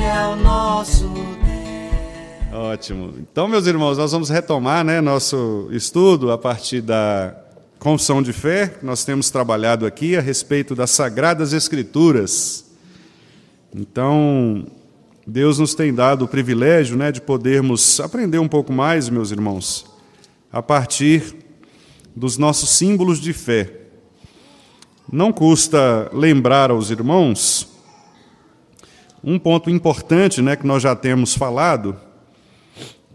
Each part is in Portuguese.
é o nosso Deus. Ótimo. Então, meus irmãos, nós vamos retomar né, nosso estudo a partir da Confissão de Fé, que nós temos trabalhado aqui a respeito das Sagradas Escrituras. Então, Deus nos tem dado o privilégio né, de podermos aprender um pouco mais, meus irmãos, a partir dos nossos símbolos de fé. Não custa lembrar aos irmãos um ponto importante né, que nós já temos falado,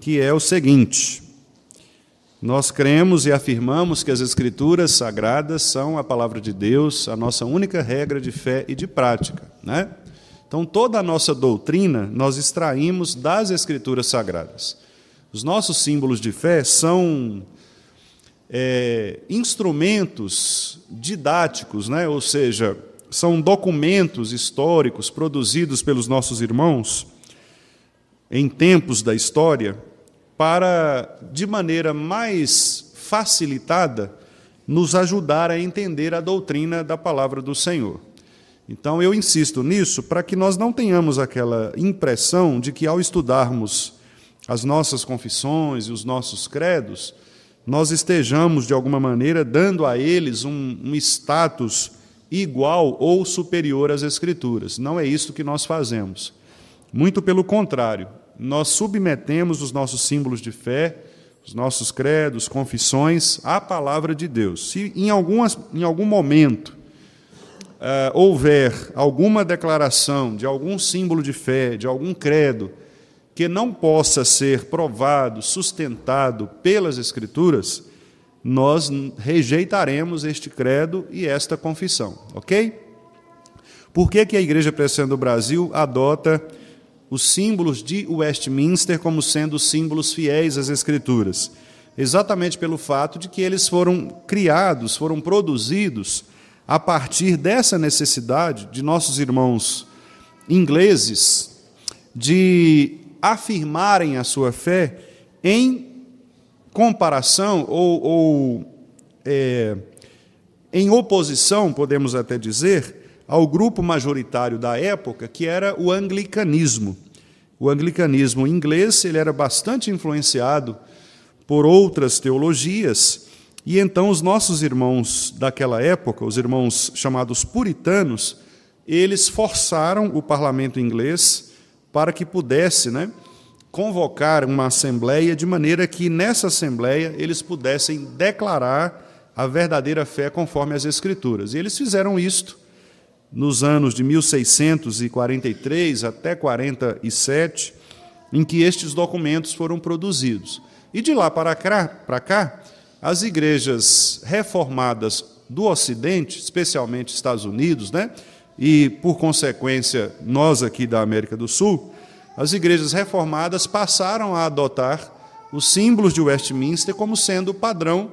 que é o seguinte: nós cremos e afirmamos que as Escrituras sagradas são a palavra de Deus, a nossa única regra de fé e de prática. Né? Então, toda a nossa doutrina nós extraímos das Escrituras sagradas. Os nossos símbolos de fé são é, instrumentos didáticos, né? ou seja, são documentos históricos produzidos pelos nossos irmãos em tempos da história para, de maneira mais facilitada, nos ajudar a entender a doutrina da palavra do Senhor. Então eu insisto nisso para que nós não tenhamos aquela impressão de que ao estudarmos as nossas confissões e os nossos credos, nós estejamos de alguma maneira dando a eles um, um status igual ou superior às Escrituras. Não é isso que nós fazemos. Muito pelo contrário, nós submetemos os nossos símbolos de fé, os nossos credos, confissões, à palavra de Deus. Se em, algumas, em algum momento uh, houver alguma declaração de algum símbolo de fé, de algum credo, que não possa ser provado, sustentado pelas Escrituras, nós rejeitaremos este credo e esta confissão, ok? Por que, que a Igreja Presbiteriana do Brasil adota os símbolos de Westminster como sendo símbolos fiéis às Escrituras? Exatamente pelo fato de que eles foram criados, foram produzidos a partir dessa necessidade de nossos irmãos ingleses de afirmarem a sua fé em comparação ou, ou é, em oposição, podemos até dizer, ao grupo majoritário da época, que era o anglicanismo. O anglicanismo inglês ele era bastante influenciado por outras teologias, e então os nossos irmãos daquela época, os irmãos chamados puritanos, eles forçaram o parlamento inglês para que pudesse né, convocar uma assembleia de maneira que nessa assembleia eles pudessem declarar a verdadeira fé conforme as escrituras. E eles fizeram isto nos anos de 1643 até 47, em que estes documentos foram produzidos. E de lá para cá, para cá, as igrejas reformadas do Ocidente, especialmente Estados Unidos, né? E por consequência, nós aqui da América do Sul, as igrejas reformadas passaram a adotar os símbolos de Westminster como sendo o padrão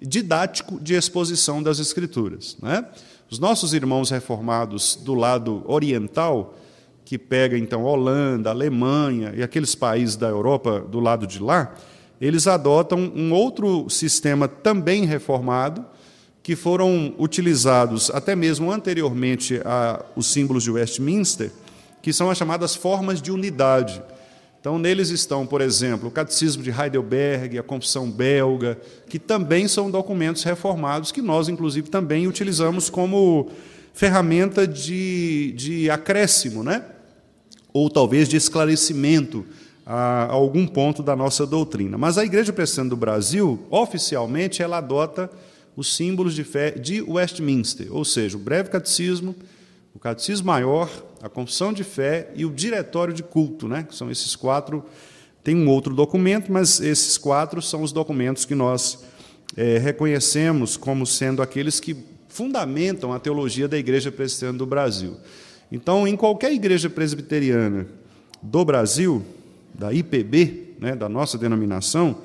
didático de exposição das Escrituras. Né? Os nossos irmãos reformados do lado oriental, que pega então Holanda, Alemanha e aqueles países da Europa do lado de lá, eles adotam um outro sistema também reformado, que foram utilizados até mesmo anteriormente aos símbolos de Westminster que são as chamadas formas de unidade. Então, neles estão, por exemplo, o Catecismo de Heidelberg, a Confissão Belga, que também são documentos reformados que nós, inclusive, também utilizamos como ferramenta de, de acréscimo, né? ou talvez de esclarecimento a, algum ponto da nossa doutrina. Mas a Igreja Presbiteriana do Brasil, oficialmente, ela adota os símbolos de fé de Westminster, ou seja, o breve catecismo, Catecismo Maior, a Confissão de Fé e o Diretório de Culto, né? São esses quatro. Tem um outro documento, mas esses quatro são os documentos que nós é, reconhecemos como sendo aqueles que fundamentam a teologia da Igreja Presbiteriana do Brasil. Então, em qualquer igreja presbiteriana do Brasil, da IPB, né, da nossa denominação,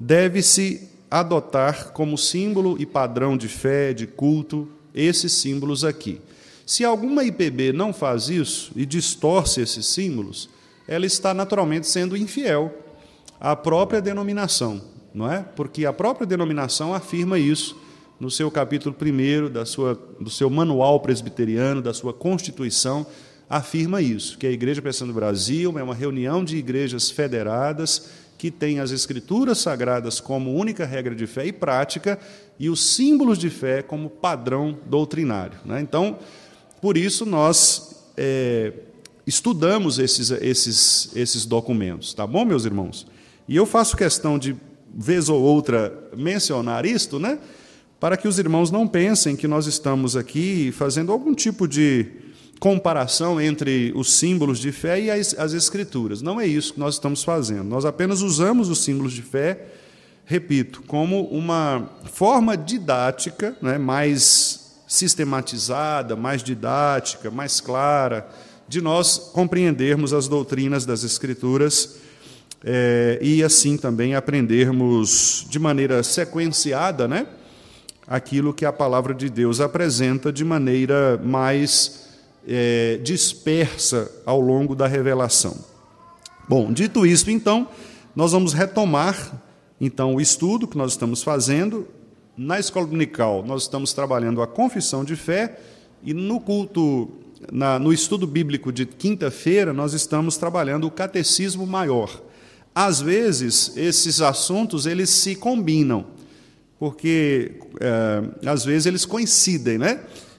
deve-se adotar como símbolo e padrão de fé, de culto, esses símbolos aqui. Se alguma IPB não faz isso e distorce esses símbolos, ela está naturalmente sendo infiel à própria denominação, não é? Porque a própria denominação afirma isso no seu capítulo 1 da sua, do seu manual presbiteriano, da sua Constituição, afirma isso, que a Igreja Presbiteriana do Brasil é uma reunião de igrejas federadas que tem as escrituras sagradas como única regra de fé e prática e os símbolos de fé como padrão doutrinário. Né? Então, por isso, nós é, estudamos esses, esses, esses documentos, tá bom, meus irmãos? E eu faço questão de, vez ou outra, mencionar isto, né? Para que os irmãos não pensem que nós estamos aqui fazendo algum tipo de comparação entre os símbolos de fé e as, as escrituras. Não é isso que nós estamos fazendo. Nós apenas usamos os símbolos de fé repito, como uma forma didática, né, mais sistematizada, mais didática, mais clara, de nós compreendermos as doutrinas das Escrituras é, e assim também aprendermos de maneira sequenciada, né? Aquilo que a palavra de Deus apresenta de maneira mais é, dispersa ao longo da revelação. Bom, dito isso, então, nós vamos retomar então o estudo que nós estamos fazendo na escola dominical, nós estamos trabalhando a confissão de fé e no culto, na, no estudo bíblico de quinta-feira, nós estamos trabalhando o catecismo maior. Às vezes, esses assuntos eles se combinam, porque é, às vezes eles coincidem, né?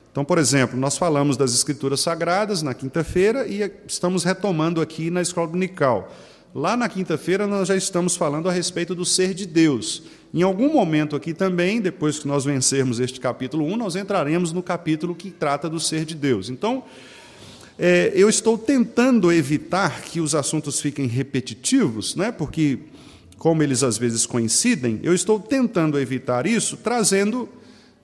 Então, por exemplo, nós falamos das Escrituras Sagradas na quinta-feira e estamos retomando aqui na escola dominical. Lá na quinta-feira, nós já estamos falando a respeito do ser de Deus. Em algum momento aqui também, depois que nós vencermos este capítulo 1, nós entraremos no capítulo que trata do ser de Deus. Então, é, eu estou tentando evitar que os assuntos fiquem repetitivos, né? porque, como eles às vezes coincidem, eu estou tentando evitar isso trazendo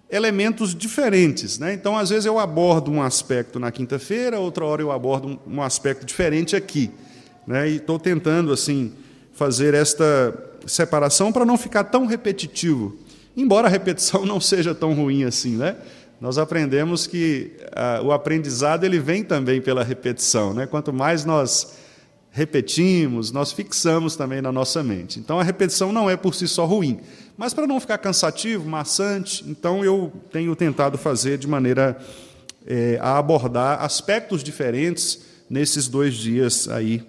elementos diferentes. Né? Então, às vezes, eu abordo um aspecto na quinta-feira, outra hora eu abordo um aspecto diferente aqui. Né? E estou tentando, assim, fazer esta separação para não ficar tão repetitivo. Embora a repetição não seja tão ruim assim, né? Nós aprendemos que ah, o aprendizado ele vem também pela repetição, né? Quanto mais nós repetimos, nós fixamos também na nossa mente. Então a repetição não é por si só ruim, mas para não ficar cansativo, maçante, então eu tenho tentado fazer de maneira eh, a abordar aspectos diferentes nesses dois dias aí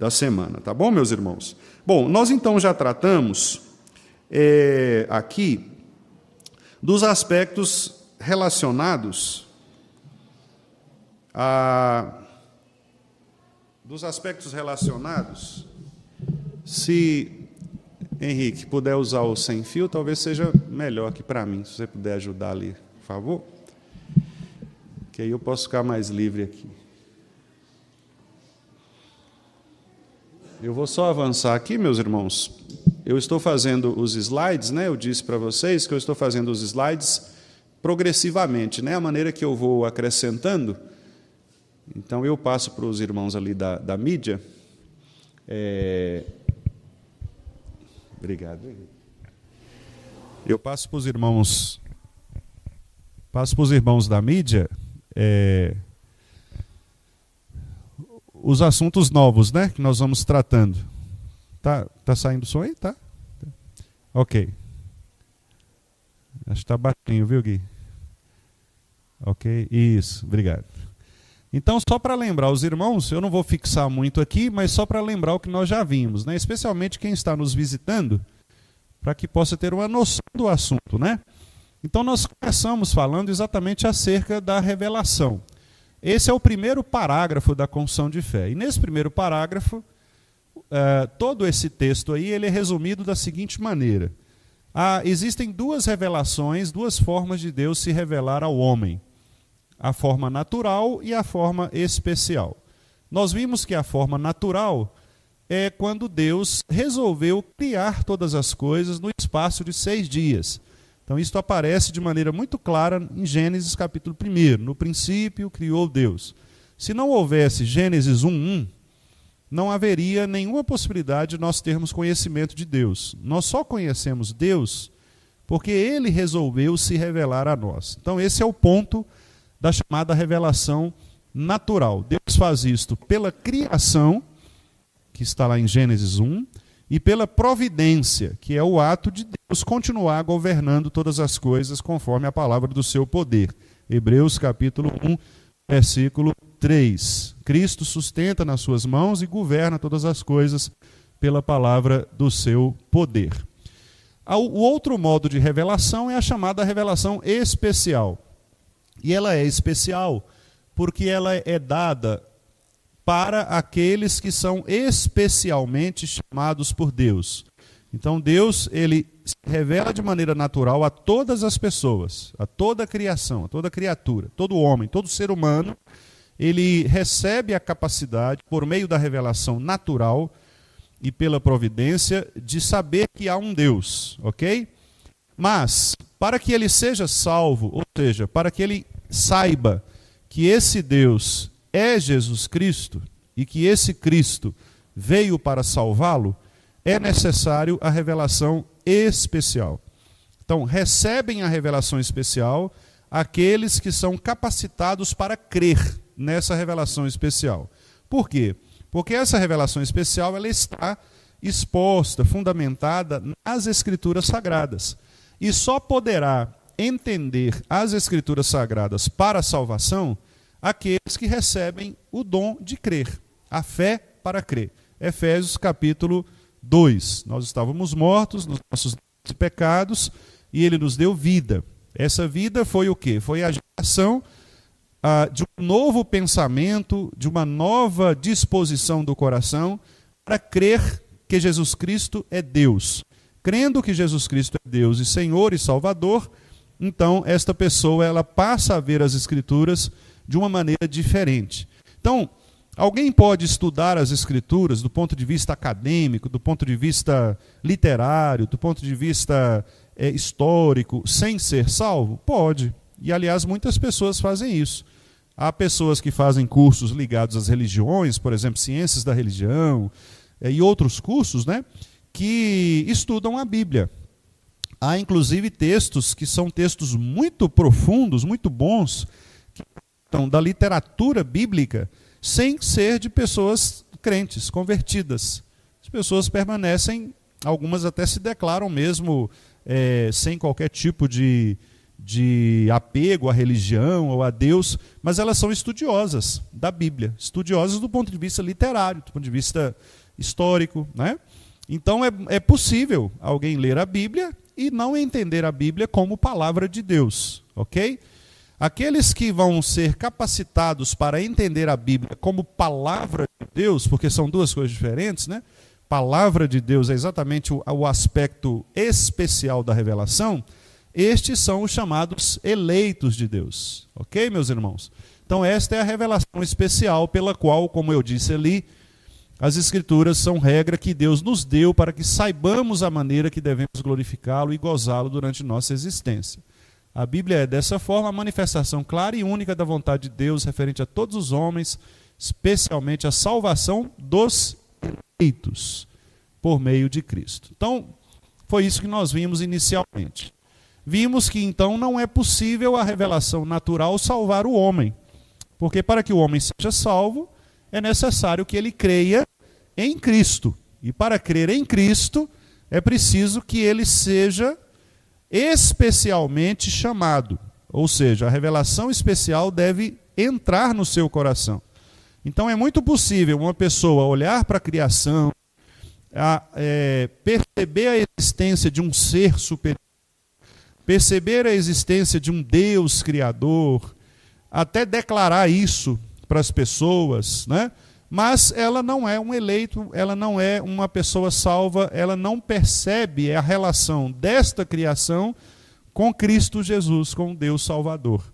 da semana, tá bom, meus irmãos? Bom, nós então já tratamos é, aqui dos aspectos relacionados a. Dos aspectos relacionados, se Henrique puder usar o sem fio, talvez seja melhor aqui para mim, se você puder ajudar ali, por favor. Que aí eu posso ficar mais livre aqui. Eu vou só avançar aqui, meus irmãos. Eu estou fazendo os slides, né? Eu disse para vocês que eu estou fazendo os slides progressivamente, né? A maneira que eu vou acrescentando. Então eu passo para os irmãos ali da, da mídia. É... Obrigado. Eu passo para os irmãos, passo para os irmãos da mídia. É os assuntos novos, né? Que nós vamos tratando. Tá, tá saindo o som aí? Tá? Ok. Acho que tá baixinho, viu, Gui? Ok, isso, obrigado. Então, só para lembrar os irmãos, eu não vou fixar muito aqui, mas só para lembrar o que nós já vimos, né? especialmente quem está nos visitando, para que possa ter uma noção do assunto. Né? Então, nós começamos falando exatamente acerca da revelação. Esse é o primeiro parágrafo da Constituição de Fé. E nesse primeiro parágrafo, é, todo esse texto aí ele é resumido da seguinte maneira: ah, existem duas revelações, duas formas de Deus se revelar ao homem: a forma natural e a forma especial. Nós vimos que a forma natural é quando Deus resolveu criar todas as coisas no espaço de seis dias. Então, isto aparece de maneira muito clara em Gênesis capítulo 1. No princípio criou Deus. Se não houvesse Gênesis 1:1, não haveria nenhuma possibilidade de nós termos conhecimento de Deus. Nós só conhecemos Deus porque ele resolveu se revelar a nós. Então, esse é o ponto da chamada revelação natural. Deus faz isto pela criação, que está lá em Gênesis 1, e pela providência, que é o ato de Deus continuar governando todas as coisas conforme a palavra do seu poder. Hebreus capítulo 1, versículo 3. Cristo sustenta nas suas mãos e governa todas as coisas pela palavra do seu poder. Ah, o outro modo de revelação é a chamada revelação especial. E ela é especial porque ela é dada para aqueles que são especialmente chamados por Deus. Então Deus, ele se revela de maneira natural a todas as pessoas, a toda a criação, a toda criatura, todo homem, todo ser humano, ele recebe a capacidade, por meio da revelação natural e pela providência, de saber que há um Deus, ok? Mas, para que ele seja salvo, ou seja, para que ele saiba que esse Deus é Jesus Cristo e que esse Cristo veio para salvá-lo, é necessário a revelação especial. Então, recebem a revelação especial aqueles que são capacitados para crer nessa revelação especial. Por quê? Porque essa revelação especial ela está exposta, fundamentada nas escrituras sagradas. E só poderá entender as escrituras sagradas para a salvação aqueles que recebem o dom de crer, a fé para crer. Efésios capítulo 1 2. Nós estávamos mortos nos nossos pecados e ele nos deu vida. Essa vida foi o quê? Foi a geração ah, de um novo pensamento, de uma nova disposição do coração para crer que Jesus Cristo é Deus. Crendo que Jesus Cristo é Deus e Senhor e Salvador, então esta pessoa ela passa a ver as escrituras de uma maneira diferente. Então, Alguém pode estudar as escrituras do ponto de vista acadêmico, do ponto de vista literário, do ponto de vista é, histórico, sem ser salvo? Pode. E, aliás, muitas pessoas fazem isso. Há pessoas que fazem cursos ligados às religiões, por exemplo, ciências da religião é, e outros cursos, né, que estudam a Bíblia. Há, inclusive, textos que são textos muito profundos, muito bons, que então, da literatura bíblica sem ser de pessoas crentes, convertidas. As pessoas permanecem, algumas até se declaram mesmo é, sem qualquer tipo de, de apego à religião ou a Deus, mas elas são estudiosas da Bíblia, estudiosas do ponto de vista literário, do ponto de vista histórico. Né? Então é, é possível alguém ler a Bíblia e não entender a Bíblia como palavra de Deus, ok? Aqueles que vão ser capacitados para entender a Bíblia como palavra de Deus, porque são duas coisas diferentes, né? Palavra de Deus é exatamente o, o aspecto especial da revelação. Estes são os chamados eleitos de Deus, ok, meus irmãos? Então, esta é a revelação especial pela qual, como eu disse ali, as Escrituras são regra que Deus nos deu para que saibamos a maneira que devemos glorificá-lo e gozá-lo durante nossa existência. A Bíblia é, dessa forma, a manifestação clara e única da vontade de Deus referente a todos os homens, especialmente a salvação dos eleitos por meio de Cristo. Então, foi isso que nós vimos inicialmente. Vimos que então não é possível a revelação natural salvar o homem, porque para que o homem seja salvo, é necessário que ele creia em Cristo. E para crer em Cristo, é preciso que ele seja especialmente chamado. Ou seja, a revelação especial deve entrar no seu coração. Então é muito possível uma pessoa olhar para a criação, a, é, perceber a existência de um ser superior, perceber a existência de um Deus criador, até declarar isso para as pessoas, né? mas ela não é um eleito, ela não é uma pessoa salva, ela não percebe a relação desta criação com Cristo Jesus, com Deus Salvador.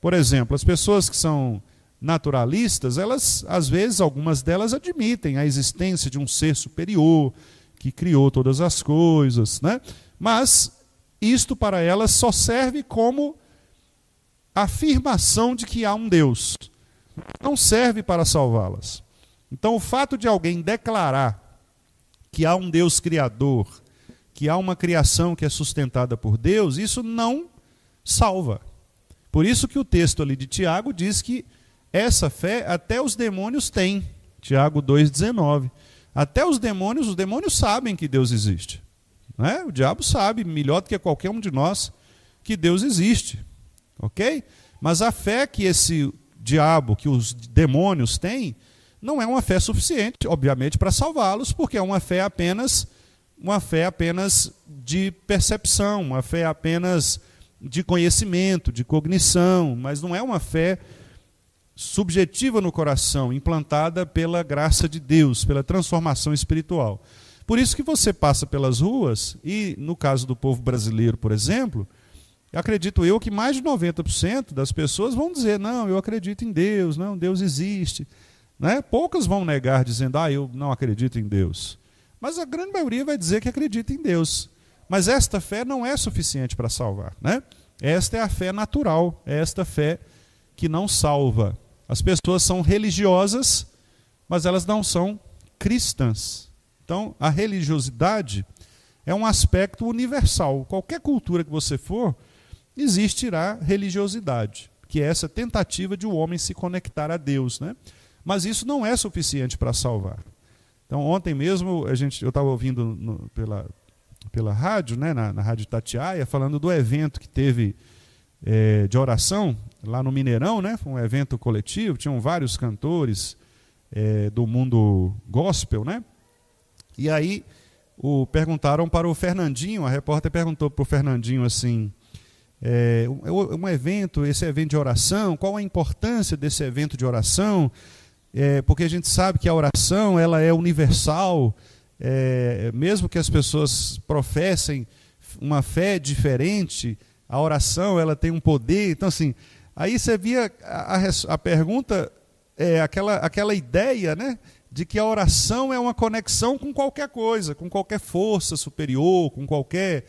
Por exemplo, as pessoas que são naturalistas, elas às vezes algumas delas admitem a existência de um ser superior que criou todas as coisas, né? Mas isto para elas só serve como afirmação de que há um Deus. Não serve para salvá-las. Então, o fato de alguém declarar que há um Deus criador, que há uma criação que é sustentada por Deus, isso não salva. Por isso que o texto ali de Tiago diz que essa fé até os demônios têm. Tiago 2,19. Até os demônios, os demônios sabem que Deus existe. Né? O diabo sabe, melhor do que qualquer um de nós, que Deus existe. Ok? Mas a fé que esse diabo, que os demônios têm, não é uma fé suficiente, obviamente, para salvá-los, porque é uma fé apenas uma fé apenas de percepção, uma fé apenas de conhecimento, de cognição, mas não é uma fé subjetiva no coração, implantada pela graça de Deus, pela transformação espiritual. Por isso que você passa pelas ruas e, no caso do povo brasileiro, por exemplo, acredito eu que mais de 90% das pessoas vão dizer: "Não, eu acredito em Deus, não, Deus existe". Né? vão negar dizendo, ah, eu não acredito em Deus. Mas a grande maioria vai dizer que acredita em Deus. Mas esta fé não é suficiente para salvar. Né? Esta é a fé natural, é esta fé que não salva. As pessoas são religiosas, mas elas não são cristãs. Então, a religiosidade é um aspecto universal. Qualquer cultura que você for, existirá religiosidade, que é essa tentativa de o um homem se conectar a Deus. Né? Mas isso não é suficiente para salvar. Então, ontem mesmo, a gente, eu estava ouvindo no, pela, pela rádio, né, na, na Rádio Tatiaia, falando do evento que teve é, de oração lá no Mineirão, né, foi um evento coletivo, tinham vários cantores é, do mundo gospel, né? E aí o, perguntaram para o Fernandinho, a repórter perguntou para o Fernandinho assim, é, um, é, é um evento, esse evento de oração, qual a importância desse evento de oração? é, porque a gente sabe que a oração ela é universal, é, mesmo que as pessoas professem uma fé diferente, a oração ela tem um poder. Então, assim, aí você via a, a, pergunta, é, aquela, aquela ideia, né? De que a oração é uma conexão com qualquer coisa, com qualquer força superior, com qualquer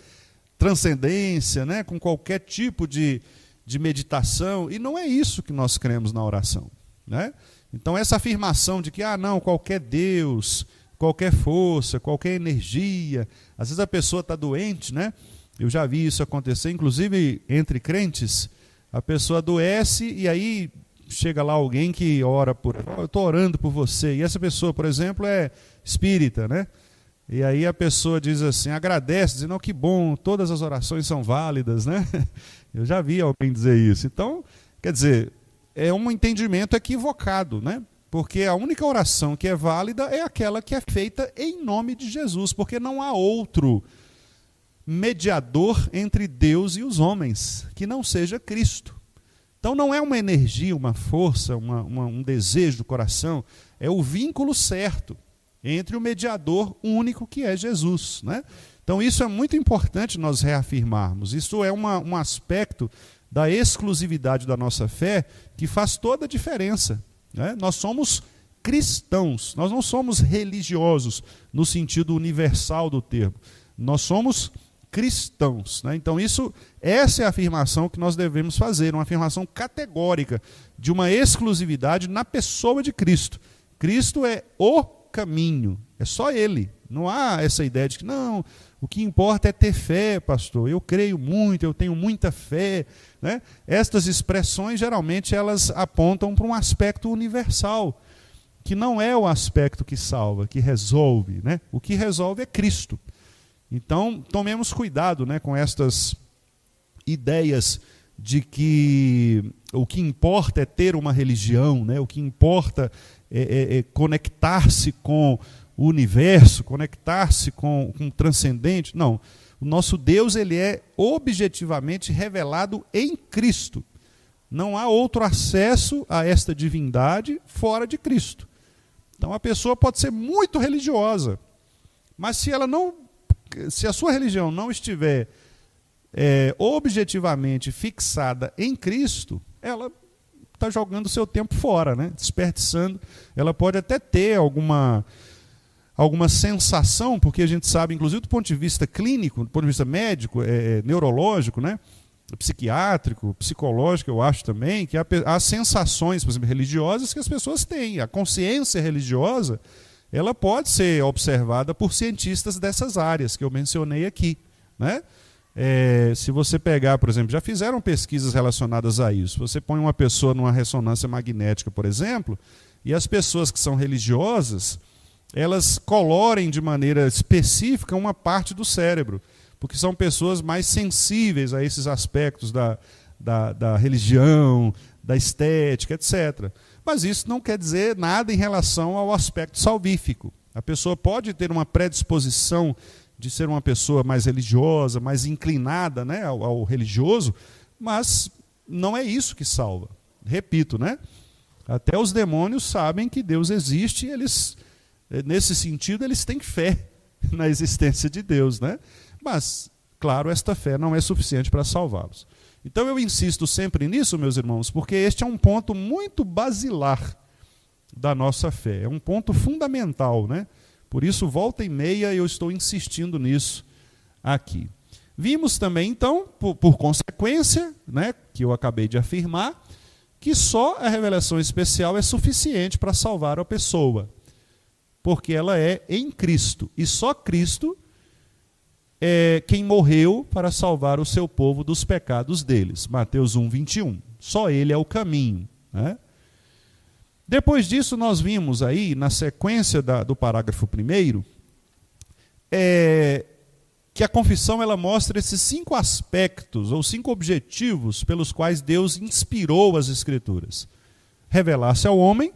transcendência, né? com qualquer tipo de, de meditação. E não é isso que nós cremos na oração. Né? Então, essa afirmação de que, ah, não, qualquer Deus, qualquer força, qualquer energia, às vezes a pessoa está doente, né? Eu já vi isso acontecer, inclusive entre crentes, a pessoa adoece e aí chega lá alguém que ora por oh, eu estou orando por você. E essa pessoa, por exemplo, é espírita, né? E aí a pessoa diz assim, agradece, dizendo, oh, que bom, todas as orações são válidas, né? Eu já vi alguém dizer isso. Então, quer dizer, é um entendimento equivocado, né? Porque a única oração que é válida é aquela que é feita em nome de Jesus, porque não há outro mediador entre Deus e os homens que não seja Cristo. Então não é uma energia, uma força, uma, uma, um desejo do coração, é o vínculo certo entre o mediador único que é Jesus. Né? Então isso é muito importante nós reafirmarmos. Isso é uma, um aspecto da exclusividade da nossa fé que faz toda a diferença. Né? Nós somos cristãos, nós não somos religiosos no sentido universal do termo. Nós somos cristãos. Né? Então, isso, essa é a afirmação que nós devemos fazer, uma afirmação categórica de uma exclusividade na pessoa de Cristo. Cristo é o caminho, é só Ele. Não há essa ideia de que, não, o que importa é ter fé, pastor. Eu creio muito, eu tenho muita fé. Né? Estas expressões, geralmente, elas apontam para um aspecto universal, que não é o aspecto que salva, que resolve. Né? O que resolve é Cristo. Então, tomemos cuidado né, com estas ideias de que o que importa é ter uma religião, né? o que importa é, é, é conectar-se com o universo, conectar-se com, com o transcendente. Não. O nosso Deus ele é objetivamente revelado em Cristo. Não há outro acesso a esta divindade fora de Cristo. Então a pessoa pode ser muito religiosa, mas se ela não, se a sua religião não estiver é, objetivamente fixada em Cristo, ela está jogando o seu tempo fora, né? desperdiçando. Ela pode até ter alguma alguma sensação, porque a gente sabe, inclusive do ponto de vista clínico, do ponto de vista médico, é, é neurológico, né? psiquiátrico, psicológico, eu acho também, que há, há sensações, por exemplo, religiosas que as pessoas têm. A consciência religiosa, ela pode ser observada por cientistas dessas áreas que eu mencionei aqui, né? É, se você pegar, por exemplo, já fizeram pesquisas relacionadas a isso. Você põe uma pessoa numa ressonância magnética, por exemplo, e as pessoas que são religiosas, elas colorem de maneira específica uma parte do cérebro, porque são pessoas mais sensíveis a esses aspectos da, da, da religião, da estética, etc. Mas isso não quer dizer nada em relação ao aspecto salvífico. A pessoa pode ter uma predisposição de ser uma pessoa mais religiosa, mais inclinada né, ao, ao religioso, mas não é isso que salva. Repito, né? Até os demônios sabem que Deus existe, e eles é, nesse sentido, eles têm fé na existência de Deus, né? Mas, claro, esta fé não é suficiente para salvá-los. Então eu insisto sempre nisso, meus irmãos, porque este é um ponto muito basilar da nossa fé, é um ponto fundamental, né? Por isso, volta e meia, eu estou insistindo nisso aqui. Vimos também, então, por, por, consequência, né, que eu acabei de afirmar, que só a revelação especial é suficiente para salvar a pessoa porque ela é em Cristo. E só Cristo é quem morreu para salvar o seu povo dos pecados deles. Mateus 1, 21. Só ele é o caminho. Né? Depois disso, nós vimos aí, na sequência da, do parágrafo 1, é, que a confissão ela mostra esses cinco aspectos, ou cinco objetivos, pelos quais Deus inspirou as Escrituras: revelar-se ao homem,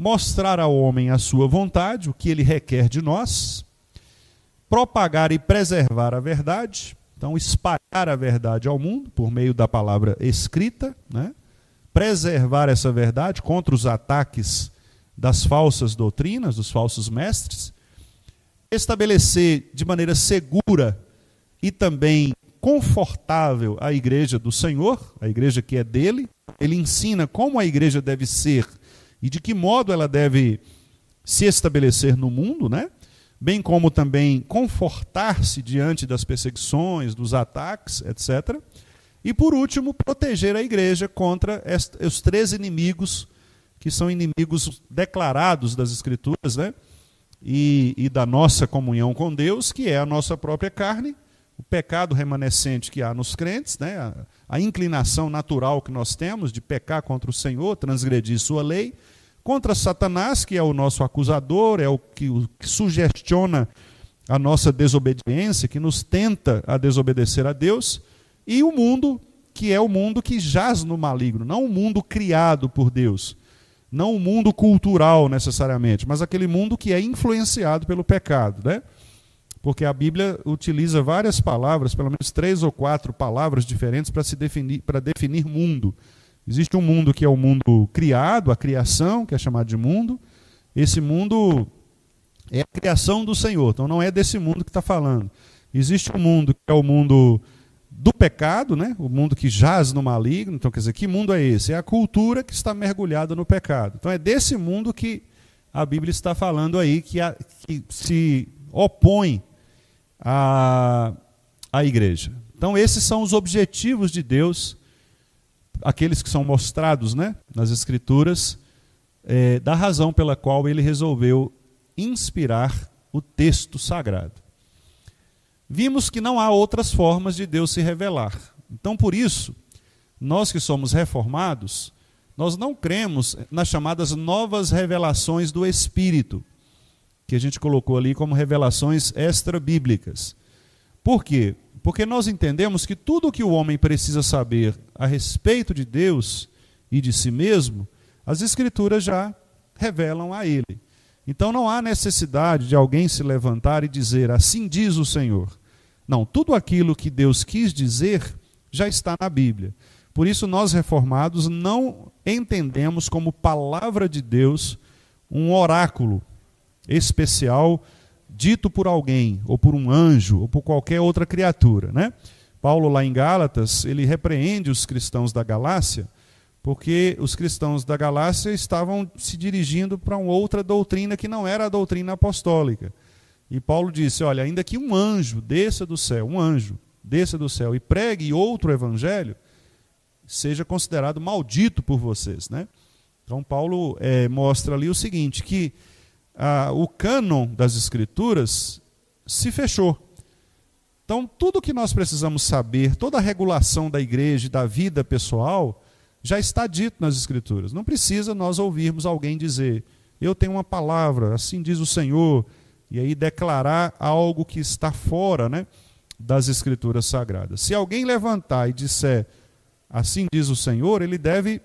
mostrar ao homem a sua vontade, o que ele requer de nós, propagar e preservar a verdade, então espalhar a verdade ao mundo por meio da palavra escrita, né? preservar essa verdade contra os ataques das falsas doutrinas, dos falsos mestres, estabelecer de maneira segura e também confortável a igreja do Senhor, a igreja que é dele. Ele ensina como a igreja deve ser e de que modo ela deve se estabelecer no mundo, né? bem como também confortar-se diante das perseguições, dos ataques, etc. E por último, proteger a igreja contra os três inimigos que são inimigos declarados das Escrituras né? e, e da nossa comunhão com Deus, que é a nossa própria carne, o pecado remanescente que há nos crentes, né? a inclinação natural que nós temos de pecar contra o Senhor, transgredir sua lei, contra Satanás, que é o nosso acusador, é o que, o que sugestiona a nossa desobediência, que nos tenta a desobedecer a Deus, e o mundo, que é o mundo que jaz no maligno, não o mundo criado por Deus, não o mundo cultural necessariamente, mas aquele mundo que é influenciado pelo pecado, né? Porque a Bíblia utiliza várias palavras, pelo menos três ou quatro palavras diferentes para se definir, para definir mundo. Existe um mundo que é o mundo criado, a criação, que é chamado de mundo. Esse mundo é a criação do Senhor, então não é desse mundo que está falando. Existe um mundo que é o mundo do pecado, né? o mundo que jaz no maligno. Então, quer dizer, que mundo é esse? É a cultura que está mergulhada no pecado. Então, é desse mundo que a Bíblia está falando aí, que, a, que se opõe a a igreja. Então, esses são os objetivos de Deus, aqueles que são mostrados né, nas Escrituras, é, da razão pela qual ele resolveu inspirar o texto sagrado. Vimos que não há outras formas de Deus se revelar. Então, por isso, nós que somos reformados, nós não cremos nas chamadas novas revelações do Espírito, que a gente colocou ali como revelações extra-bíblicas. Por quê? Porque nós entendemos que tudo o que o homem precisa saber a respeito de Deus e de si mesmo, as Escrituras já revelam a ele. Então não há necessidade de alguém se levantar e dizer, assim diz o Senhor. Não, tudo aquilo que Deus quis dizer já está na Bíblia. Por isso, nós reformados não entendemos como palavra de Deus um oráculo, especial dito por alguém, ou por um anjo, ou por qualquer outra criatura. Né? Paulo, lá em Gálatas, ele repreende os cristãos da Galácia, porque os cristãos da Galácia estavam se dirigindo para uma outra doutrina que não era a doutrina apostólica. E Paulo disse: Olha, ainda que um anjo desça do céu, um anjo desça do céu e pregue outro evangelho, seja considerado maldito por vocês. Né? Então, Paulo é, mostra ali o seguinte: que ah, o cânon das Escrituras se fechou. Então, tudo que nós precisamos saber, toda a regulação da igreja e da vida pessoal, já está dito nas Escrituras. Não precisa nós ouvirmos alguém dizer, eu tenho uma palavra, assim diz o Senhor, e aí declarar algo que está fora né, das Escrituras sagradas. Se alguém levantar e disser, assim diz o Senhor, ele deve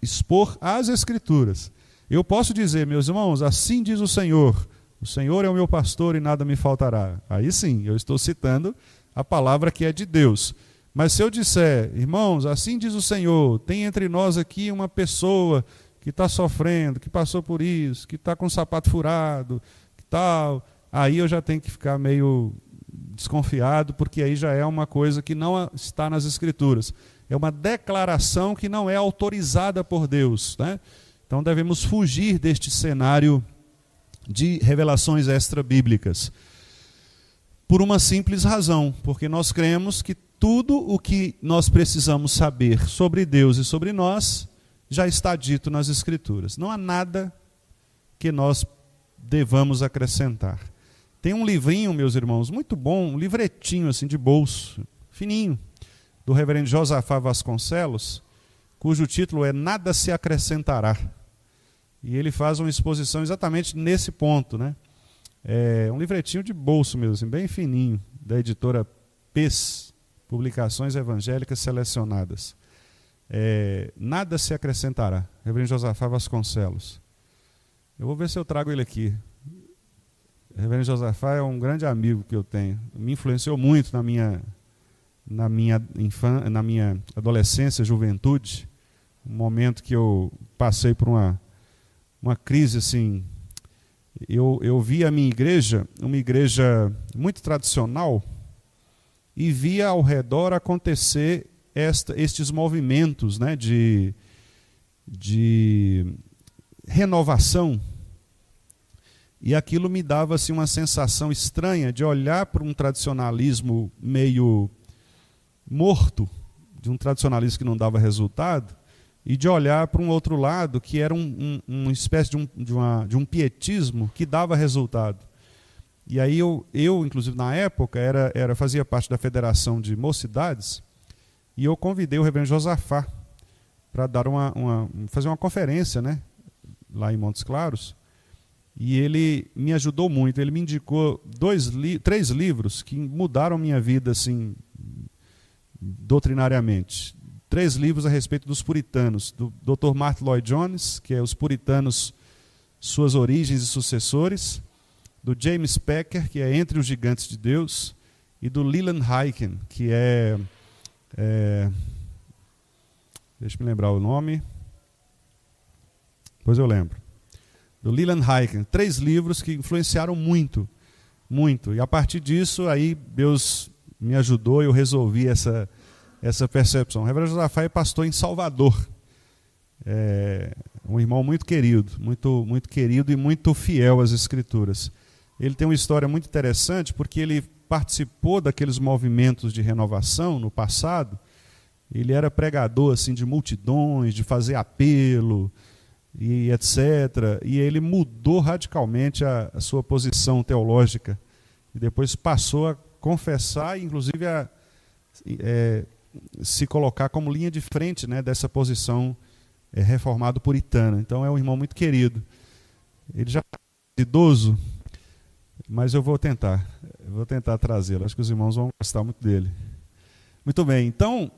expor as Escrituras. Eu posso dizer, meus irmãos, assim diz o Senhor: o Senhor é o meu pastor e nada me faltará. Aí sim, eu estou citando a palavra que é de Deus. Mas se eu disser, irmãos, assim diz o Senhor: tem entre nós aqui uma pessoa que está sofrendo, que passou por isso, que está com o sapato furado, que tal, aí eu já tenho que ficar meio desconfiado, porque aí já é uma coisa que não está nas Escrituras. É uma declaração que não é autorizada por Deus, né? Então devemos fugir deste cenário de revelações extra-bíblicas. Por uma simples razão, porque nós cremos que tudo o que nós precisamos saber sobre Deus e sobre nós já está dito nas Escrituras. Não há nada que nós devamos acrescentar. Tem um livrinho, meus irmãos, muito bom, um livretinho assim de bolso, fininho, do reverendo Josafá Vasconcelos, cujo título é Nada se acrescentará. E ele faz uma exposição exatamente nesse ponto, né? É um livretinho de bolso mesmo, assim, bem fininho, da editora PES, Publicações Evangélicas Selecionadas. É, nada se acrescentará. Reverendo Josafá Vasconcelos. Eu vou ver se eu trago ele aqui. Reverendo Josafá é um grande amigo que eu tenho. Me influenciou muito na minha na minha infan, na minha adolescência, juventude, um momento que eu passei por uma uma crise assim. Eu, eu via a minha igreja, uma igreja muito tradicional, e via ao redor acontecer esta, estes movimentos né, de, de renovação. E aquilo me dava assim, uma sensação estranha de olhar para um tradicionalismo meio morto, de um tradicionalismo que não dava resultado, e de olhar para um outro lado que era um, um, uma espécie de um, de, uma, de um pietismo que dava resultado. E aí eu, eu inclusive na época, era, era fazia parte da Federação de Mocidades e eu convidei o reverendo Josafá para dar uma, uma, fazer uma conferência, né, lá em Montes Claros. E ele me ajudou muito. Ele me indicou dois li três livros que mudaram minha vida assim doutrinariamente três livros a respeito dos puritanos, do Dr. Martin Lloyd Jones, que é Os Puritanos, Suas Origens e Sucessores, do James Packer, que é Entre os Gigantes de Deus, e do Leland Hyken, que é, é deixa eu me lembrar o nome, pois eu lembro, do Leland Hyken, três livros que influenciaram muito, muito, e a partir disso aí Deus me ajudou, eu resolvi essa essa percepção. O reverendo Josafá é pastor em Salvador. É um irmão muito querido, muito, muito querido e muito fiel às Escrituras. Ele tem uma história muito interessante porque ele participou daqueles movimentos de renovação no passado. Ele era pregador assim de multidões, de fazer apelo e etc. E ele mudou radicalmente a, a sua posição teológica e depois passou a confessar, inclusive a é, se colocar como linha de frente né, dessa posição é, reformado puritana. Então é um irmão muito querido. Ele já é idoso, mas eu vou tentar, eu vou tentar trazê-lo. Acho que os irmãos vão gostar muito dele. Muito bem, então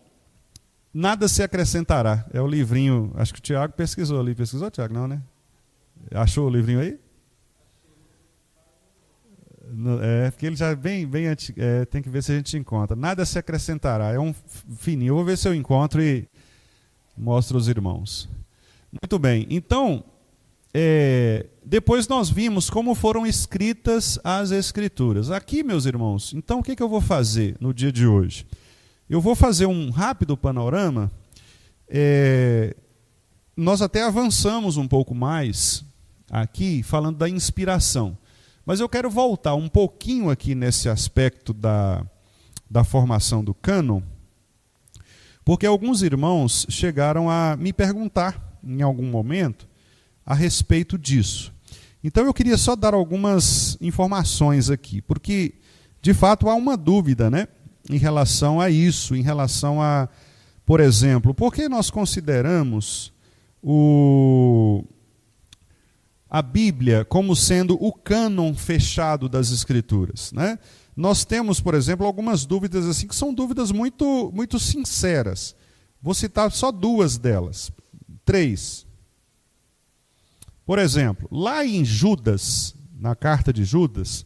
nada se acrescentará. É o livrinho, acho que o Tiago pesquisou ali. Pesquisou, Tiago? Não, né? Achou o livrinho aí? é, porque ele já vem, vem é, tem que ver se a gente encontra. Nada se acrescentará. É um fininho. Eu vou ver se eu encontro e mostro aos irmãos. Muito bem. Então, é, depois nós vimos como foram escritas as escrituras. Aqui, meus irmãos, então o que, que eu vou fazer no dia de hoje? Eu vou fazer um rápido panorama. É, nós até avançamos um pouco mais aqui, falando da inspiração. Mas eu quero voltar um pouquinho aqui nesse aspecto da, da formação do cânon, porque alguns irmãos chegaram a me perguntar em algum momento a respeito disso. Então eu queria só dar algumas informações aqui, porque de fato há uma dúvida, né, em relação a isso, em relação a, por exemplo, por que nós consideramos o a Bíblia como sendo o cânon fechado das Escrituras. Né? Nós temos, por exemplo, algumas dúvidas assim que são dúvidas muito, muito sinceras. Vou citar só duas delas. Três. Por exemplo, lá em Judas, na carta de Judas,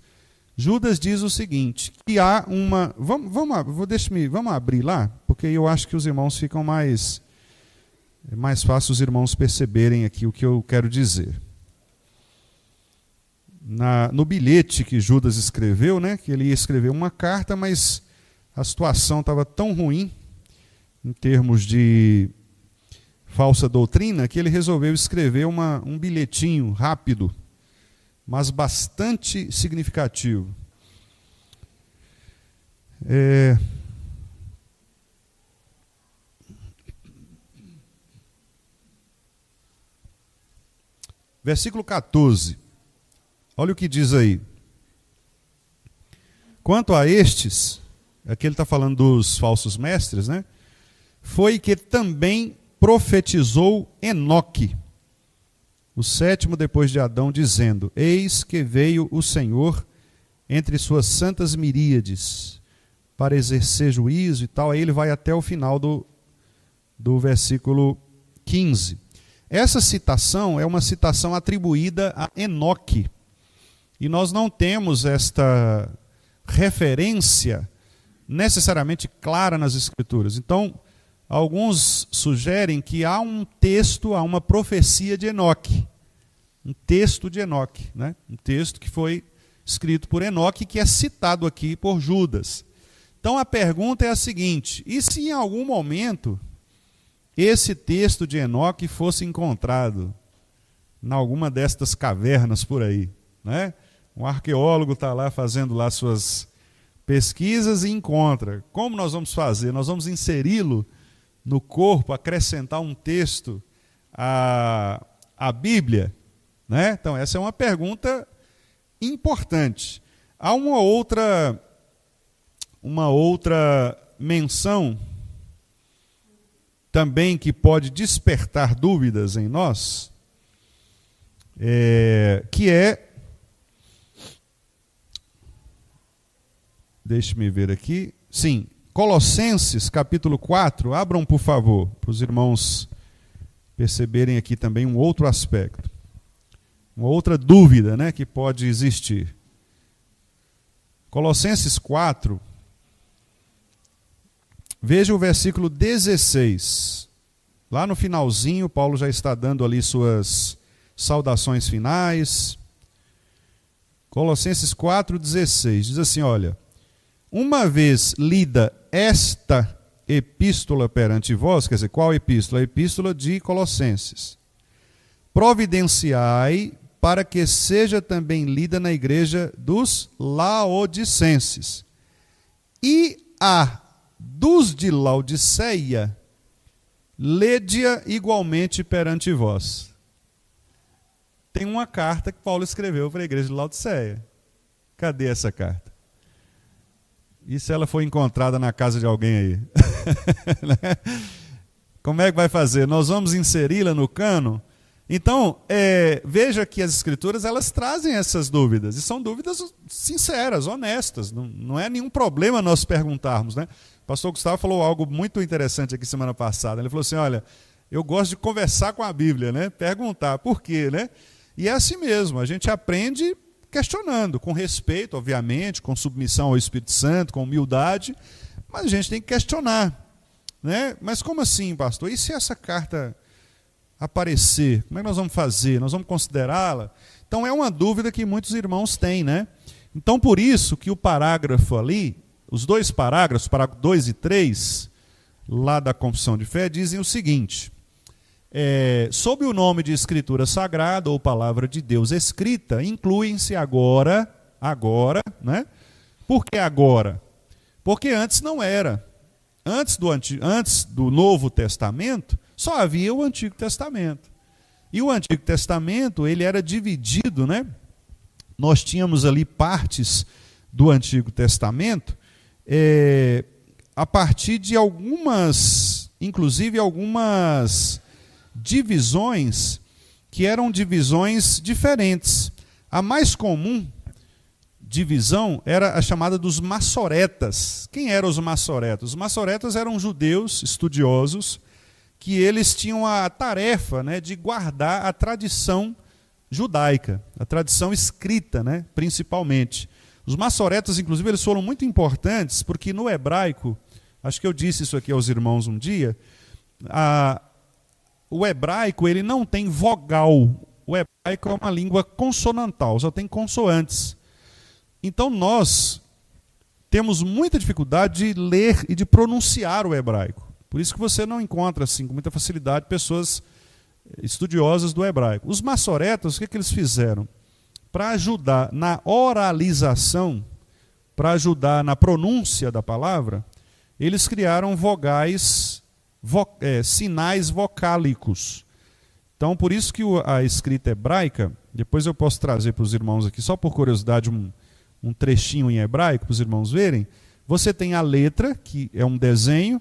Judas diz o seguinte: que há uma. Vamos, vamos, deixa-me, vamos abrir lá, porque eu acho que os irmãos ficam mais. É mais fácil os irmãos perceberem aqui o que eu quero dizer na, no bilhete que Judas escreveu, né, que ele ia escrever uma carta, mas a situação estava tão ruim em termos de falsa doutrina que ele resolveu escrever uma, um bilhetinho rápido, mas bastante significativo. É... Versículo 14. Olha o que diz aí. Quanto a estes, aqui ele está falando dos falsos mestres, né? Foi que também profetizou Enoque, o sétimo depois de Adão, dizendo: Eis que veio o Senhor entre suas santas miríades para exercer juízo e tal. Aí ele vai até o final do, do versículo 15. Essa citação é uma citação atribuída a Enoque. E nós não temos esta referência necessariamente clara nas Escrituras. Então, alguns sugerem que há um texto, há uma profecia de Enoque. Um texto de Enoque, né? um texto que foi escrito por Enoque que é citado aqui por Judas. Então a pergunta é a seguinte: e se em algum momento esse texto de Enoque fosse encontrado em alguma destas cavernas por aí, né? Um arqueólogo está lá fazendo lá suas pesquisas e encontra. Como nós vamos fazer? Nós vamos inseri-lo no corpo, acrescentar um texto à, à Bíblia? Né? Então, essa é uma pergunta importante. Há uma outra, uma outra menção também que pode despertar dúvidas em nós, é, que é Deixe-me ver aqui. Sim, Colossenses capítulo 4. Abram, por favor, para os irmãos perceberem aqui também um outro aspecto. Uma outra dúvida né, que pode existir. Colossenses 4. Veja o versículo 16. Lá no finalzinho, Paulo já está dando ali suas saudações finais. Colossenses 4,16 diz assim: Olha, uma vez lida esta epístola perante vós, quer dizer, qual epístola? A epístola de Colossenses. Providenciai para que seja também lida na igreja dos laodicenses. E a dos de Laodiceia, lede-a igualmente perante vós. Tem uma carta que Paulo escreveu para a igreja de Laodiceia. Cadê essa carta? E se ela foi encontrada na casa de alguém aí? Né? Como é que vai fazer? Nós vamos inseri-la no cano? Então, é, veja que as escrituras elas trazem essas dúvidas, e são dúvidas sinceras, honestas, não, não é nenhum problema nós perguntarmos. Né? O pastor Gustavo falou algo muito interessante aqui semana passada. Ele falou assim: olha, eu gosto de conversar com a Bíblia, né? perguntar por quê, né? E é assim mesmo, a gente aprende questionando, com respeito, obviamente, com submissão ao Espírito Santo, com humildade, mas a gente tem que questionar. Né? Mas como assim, pastor? E se essa carta aparecer? Como é que nós vamos fazer? Nós vamos considerá-la? Então é uma dúvida que muitos irmãos têm, né? Então por isso que o parágrafo ali, os dois parágrafos, parágrafo 2 e 3, lá da confissão de fé, dizem o seguinte: é, sob o nome de Escritura Sagrada ou Palavra de Deus escrita, incluem-se agora, agora, né? Por que agora? Porque antes não era. Antes do, antes do Novo Testamento, só havia o Antigo Testamento. E o Antigo Testamento, ele era dividido, né? Nós tínhamos ali partes do Antigo Testamento é, a partir de algumas, inclusive algumas divisões que eram divisões diferentes. A mais comum divisão era a chamada dos maçoretas. Quem eram os maçoretas? Os maçoretas eram judeus estudiosos que eles tinham a tarefa né, de guardar a tradição judaica, a tradição escrita, né, principalmente. Os maçoretas, inclusive, eles foram muito importantes porque no hebraico, acho que eu disse isso aqui aos irmãos um dia, a, o hebraico ele não tem vogal. O hebraico é uma língua consonantal, só tem consoantes. Então nós temos muita dificuldade de ler e de pronunciar o hebraico. Por isso que você não encontra assim com muita facilidade pessoas eh, estudiosas do hebraico. Os maçoretas, o que, é que eles fizeram? Para ajudar na oralização, para ajudar na pronúncia da palavra, eles criaram vogais vo, é, sinais vocálicos. Então, por isso que a escrita hebraica, depois eu posso trazer para os irmãos aqui, só por curiosidade, um, um trechinho em hebraico, para os irmãos verem. Você tem a letra, que é um desenho,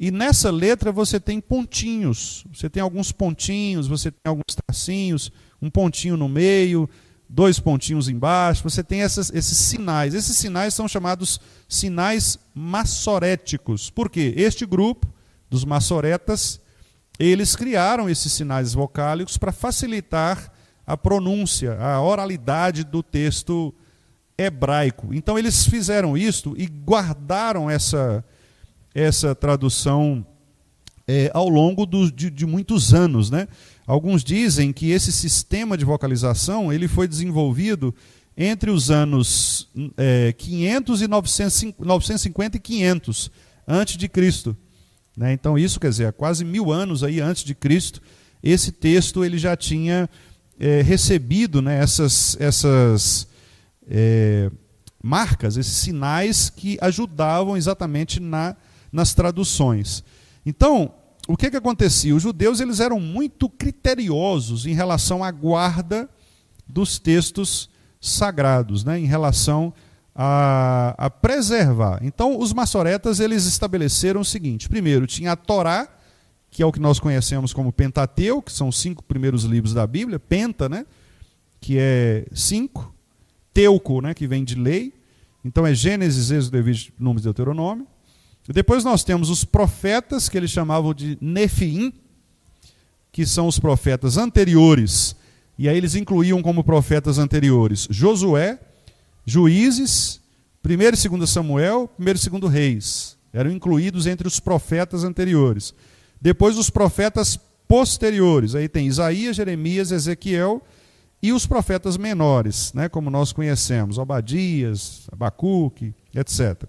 e nessa letra você tem pontinhos. Você tem alguns pontinhos, você tem alguns tracinhos, um pontinho no meio, dois pontinhos embaixo. Você tem essas, esses sinais. Esses sinais são chamados sinais massoréticos. Por quê? Este grupo dos maçoretas, eles criaram esses sinais vocálicos para facilitar a pronúncia, a oralidade do texto hebraico. Então eles fizeram isto e guardaram essa, essa tradução é, ao longo do, de, de muitos anos. Né? Alguns dizem que esse sistema de vocalização ele foi desenvolvido entre os anos é, 500 e 950, 950 e 500 antes de Cristo. Né? Então, isso quer dizer, há quase mil anos aí antes de Cristo, esse texto ele já tinha é, recebido né, essas, essas é, marcas, esses sinais que ajudavam exatamente na, nas traduções. Então, o que, que acontecia? Os judeus eles eram muito criteriosos em relação à guarda dos textos sagrados, né, em relação a, a preservar. Então, os maçoretas eles estabeleceram o seguinte: primeiro, tinha a Torá, que é o que nós conhecemos como Pentateu, que são os cinco primeiros livros da Bíblia, Penta, né? que é cinco, Teuco, né? que vem de lei, então é Gênesis, Êxodo, Levítico, Números e Deuteronômio. depois nós temos os profetas, que eles chamavam de nefim que são os profetas anteriores, e aí eles incluíam como profetas anteriores Josué, Juízes, 1 e 2 Samuel, 1 e 2 Reis. Eram incluídos entre os profetas anteriores. Depois os profetas posteriores. Aí tem Isaías, Jeremias, Ezequiel e os profetas menores, né, como nós conhecemos, Obadias, Abacuque, etc.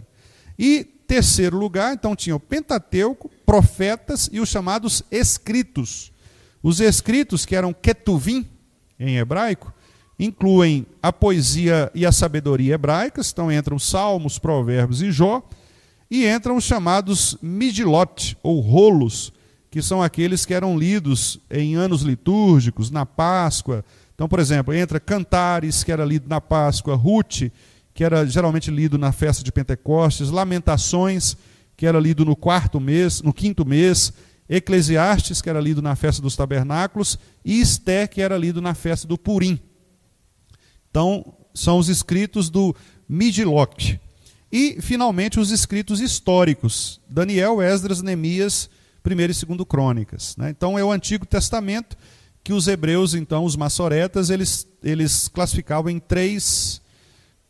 E terceiro lugar, então tinha o Pentateuco, profetas e os chamados escritos. Os escritos, que eram ketuvim em hebraico, incluem a poesia e a sabedoria hebraicas, então entram Salmos, Provérbios e Jó, e entram os chamados midilot, ou rolos, que são aqueles que eram lidos em anos litúrgicos, na Páscoa. Então, por exemplo, entra Cantares, que era lido na Páscoa, Ruth, que era geralmente lido na festa de Pentecostes, Lamentações, que era lido no quarto mês, no quinto mês, Eclesiastes, que era lido na festa dos tabernáculos, e Esté, que era lido na festa do Purim. Então, são os escritos do Midloc. E, finalmente, os escritos históricos, Daniel, Esdras, Neemias, 1 e 2 Crônicas. Né? Então, é o Antigo Testamento que os hebreus, então, os maçoretas, eles, eles classificavam em três,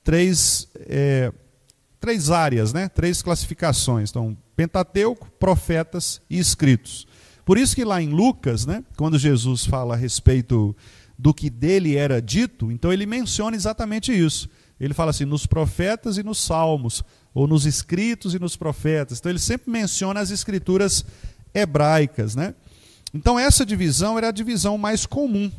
três, é, três áreas, né? três classificações. Então, Pentateuco, profetas e escritos. Por isso que lá em Lucas, né, quando Jesus fala a respeito do que dele era dito, então ele menciona exatamente isso. Ele fala assim: nos profetas e nos salmos, ou nos escritos e nos profetas. Então ele sempre menciona as escrituras hebraicas, né? Então essa divisão era a divisão mais comum.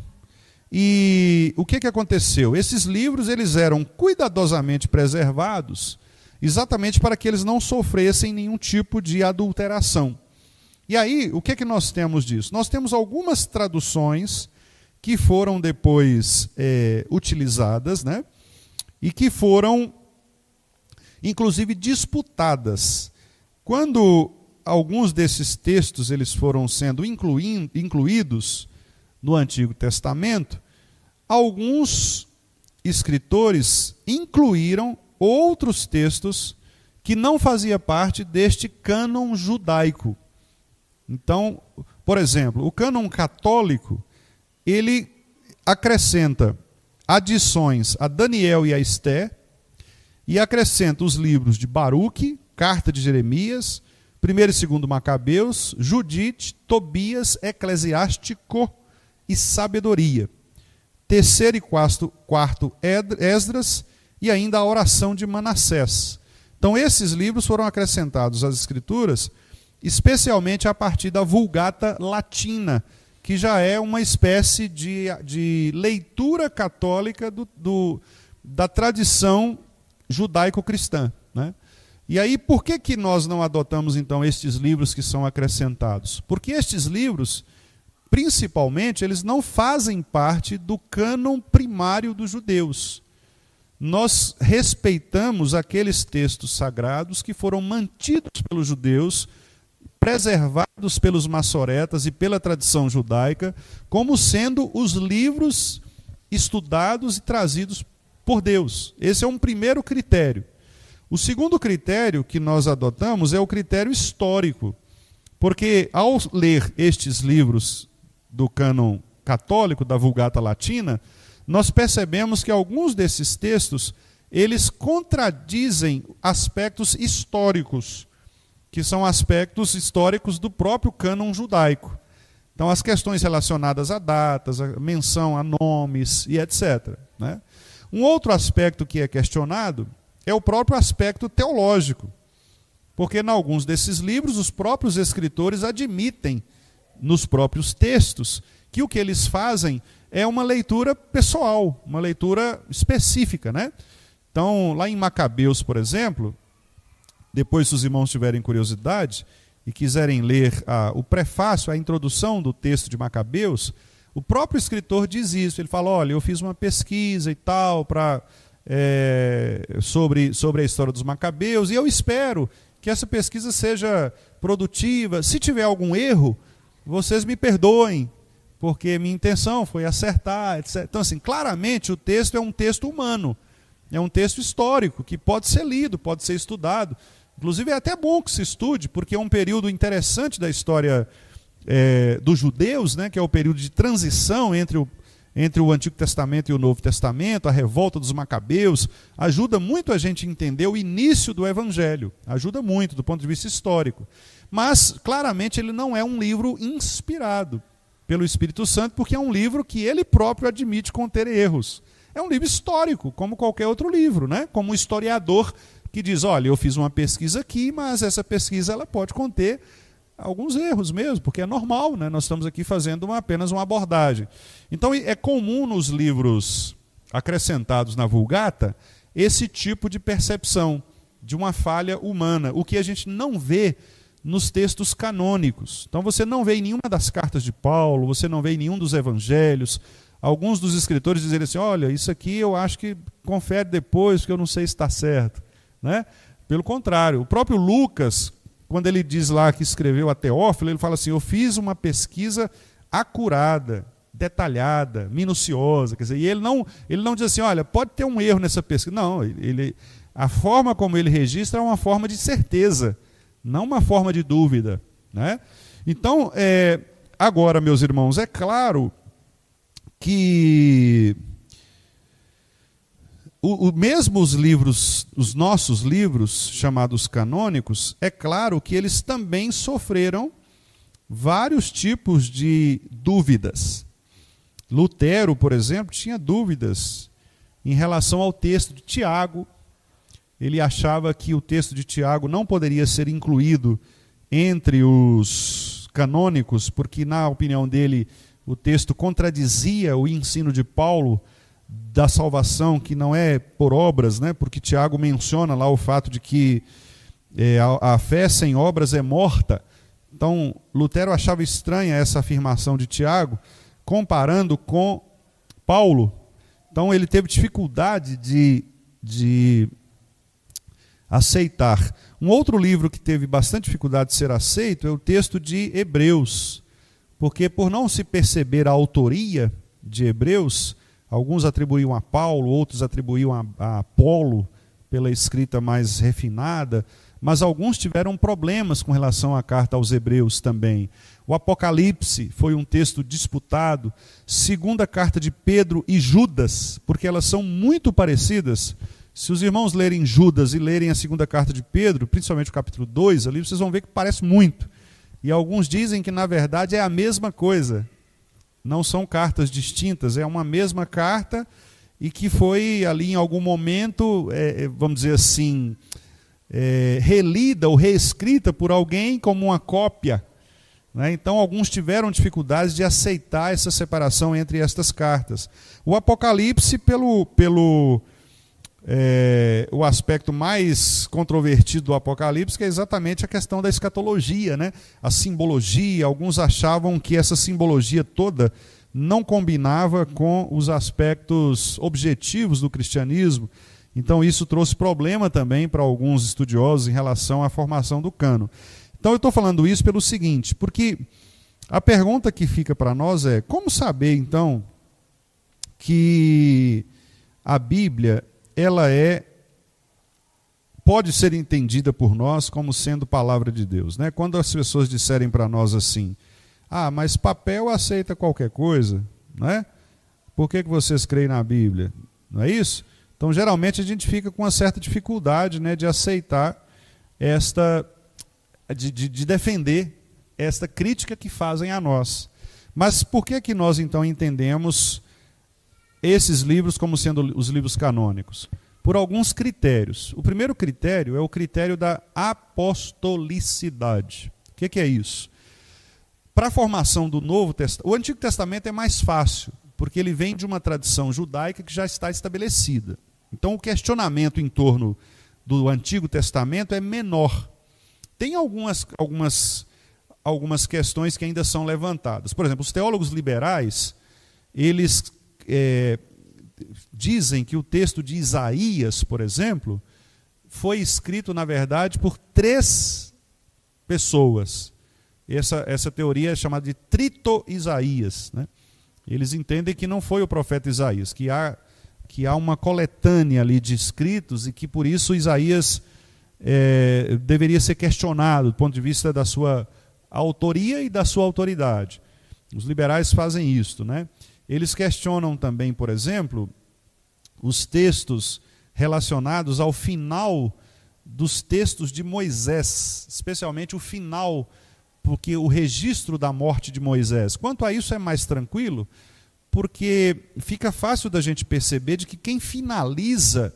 E o que, que aconteceu? Esses livros eles eram cuidadosamente preservados, exatamente para que eles não sofressem nenhum tipo de adulteração. E aí, o que, que nós temos disso? Nós temos algumas traduções que foram depois é, utilizadas né? e que foram, inclusive, disputadas. Quando alguns desses textos eles foram sendo incluindo, incluídos no Antigo Testamento, alguns escritores incluíram outros textos que não fazia parte deste cânon judaico. Então, por exemplo, o cânon católico ele acrescenta adições a Daniel e a Esté e acrescenta os livros de Baruque, Carta de Jeremias, 1 e 2 Macabeus, Judite, Tobias, Eclesiástico e Sabedoria. Terceiro e quarto, quarto Esdras e ainda a Oração de Manassés. Então, esses livros foram acrescentados às Escrituras, especialmente a partir da Vulgata Latina, que já é uma espécie de, de leitura católica do, do da tradição judaico-cristã. Né? E aí, por que, que nós não adotamos então estes livros que são acrescentados? Porque estes livros, principalmente, eles não fazem parte do cânon primário dos judeus. Nós respeitamos aqueles textos sagrados que foram mantidos pelos judeus preservados pelos maçoretas e pela tradição judaica como sendo os livros estudados e trazidos por Deus. Esse é um primeiro critério. O segundo critério que nós adotamos é o critério histórico, porque ao ler estes livros do cânon católico, da Vulgata Latina, nós percebemos que alguns desses textos eles contradizem aspectos históricos que são aspectos históricos do próprio cânon judaico. Então, as questões relacionadas a datas, a menção a nomes e etc. Né? Um outro aspecto que é questionado é o próprio aspecto teológico, porque em alguns desses livros os próprios escritores admitem nos próprios textos que o que eles fazem é uma leitura pessoal, uma leitura específica, né? Então, lá em Macabeus, por exemplo, depois, se os irmãos tiverem curiosidade e quiserem ler o prefácio, a introdução do texto de Macabeus, o próprio escritor diz isso. Ele fala: olha, eu fiz uma pesquisa e tal para é, sobre, sobre a história dos Macabeus e eu espero que essa pesquisa seja produtiva. Se tiver algum erro, vocês me perdoem, porque minha intenção foi acertar, etc. Então, assim, claramente o texto é um texto humano, é um texto histórico que pode ser lido, pode ser estudado. Inclusive, é até bom que se estude, porque é um período interessante da história é, dos judeus, né, que é o período de transição entre o, entre o Antigo Testamento e o Novo Testamento, a revolta dos Macabeus, ajuda muito a gente a entender o início do Evangelho, ajuda muito do ponto de vista histórico. Mas, claramente, ele não é um livro inspirado pelo Espírito Santo, porque é um livro que ele próprio admite conter erros. É um livro histórico, como qualquer outro livro, né? Como um historiador que diz, olha, eu fiz uma pesquisa aqui, mas essa pesquisa ela pode conter alguns erros mesmo, porque é normal, né? nós estamos aqui fazendo uma, apenas uma abordagem. Então é comum nos livros acrescentados na Vulgata esse tipo de percepção de uma falha humana, o que a gente não vê nos textos canônicos. Então você não vê em nenhuma das cartas de Paulo, você não vê em nenhum dos evangelhos, alguns dos escritores dizerem assim: olha, isso aqui eu acho que confere depois, porque eu não sei se está certo. Né? Pelo contrário, o próprio Lucas, quando ele diz lá que escreveu a Teófilo, ele fala assim: Eu fiz uma pesquisa acurada, detalhada, minuciosa. Quer dizer, e ele não, ele não diz assim: Olha, pode ter um erro nessa pesquisa. Não, ele, a forma como ele registra é uma forma de certeza, não uma forma de dúvida. Né? Então, é, agora, meus irmãos, é claro que o, o, mesmo os livros, os nossos livros, chamados canônicos, é claro que eles também sofreram vários tipos de dúvidas. Lutero, por exemplo, tinha dúvidas em relação ao texto de Tiago. Ele achava que o texto de Tiago não poderia ser incluído entre os canônicos, porque, na opinião dele, o texto contradizia o ensino de Paulo da salvação, que não é por obras, né? porque Tiago menciona lá o fato de que é, a, a fé sem obras é morta. Então, Lutero achava estranha essa afirmação de Tiago, comparando com Paulo. Então, ele teve dificuldade de, de aceitar. Um outro livro que teve bastante dificuldade de ser aceito é o texto de Hebreus, porque por não se perceber a autoria de Hebreus, Alguns atribuíam a Paulo, outros atribuíam a, a Apolo pela escrita mais refinada, mas alguns tiveram problemas com relação à carta aos Hebreus também. O Apocalipse foi um texto disputado, segunda carta de Pedro e Judas, porque elas são muito parecidas. Se os irmãos lerem Judas e lerem a segunda carta de Pedro, principalmente o capítulo 2 ali, vocês vão ver que parece muito. E alguns dizem que na verdade é a mesma coisa não são cartas distintas, é uma mesma carta e que foi ali em algum momento, é, é, vamos dizer assim, é, relida ou reescrita por alguém como uma cópia. Né? Então, alguns tiveram dificuldades de aceitar essa separação entre estas cartas. O Apocalipse, pelo, pelo é, o aspecto mais controvertido do Apocalipse, que é exatamente a questão da escatologia, né? a simbologia. Alguns achavam que essa simbologia toda não combinava com os aspectos objetivos do cristianismo. Então, isso trouxe problema também para alguns estudiosos em relação à formação do cano. Então, eu estou falando isso pelo seguinte, porque a pergunta que fica para nós é: como saber, então, que a Bíblia ela é pode ser entendida por nós como sendo palavra de Deus, né? Quando as pessoas disserem para nós assim: "Ah, mas papel aceita qualquer coisa", né? Por que, que vocês creem na Bíblia? Não é isso? Então, geralmente a gente fica com uma certa dificuldade, né, de aceitar esta de, de, de defender esta crítica que fazem a nós. Mas por que que nós então entendemos esses livros como sendo os livros canônicos? Por alguns critérios. O primeiro critério é o critério da apostolicidade. O que, que é isso? Para a formação do Novo Testamento, o Antigo Testamento é mais fácil, porque ele vem de uma tradição judaica que já está estabelecida. Então, o questionamento em torno do Antigo Testamento é menor. Tem algumas, algumas, algumas questões que ainda são levantadas. Por exemplo, os teólogos liberais, eles é, dizem que o texto de Isaías, por exemplo, foi escrito, na verdade, por três pessoas. Essa, essa teoria é chamada de trito-Isaías. Né? Eles entendem que não foi o profeta Isaías, que há, que há uma coletânea ali de escritos e que por isso Isaías é, deveria ser questionado do ponto de vista da sua autoria e da sua autoridade. Os liberais fazem isto, né? Eles questionam também, por exemplo, os textos relacionados ao final dos textos de Moisés, especialmente o final, porque o registro da morte de Moisés. Quanto a isso é mais tranquilo, porque fica fácil da gente perceber de que quem finaliza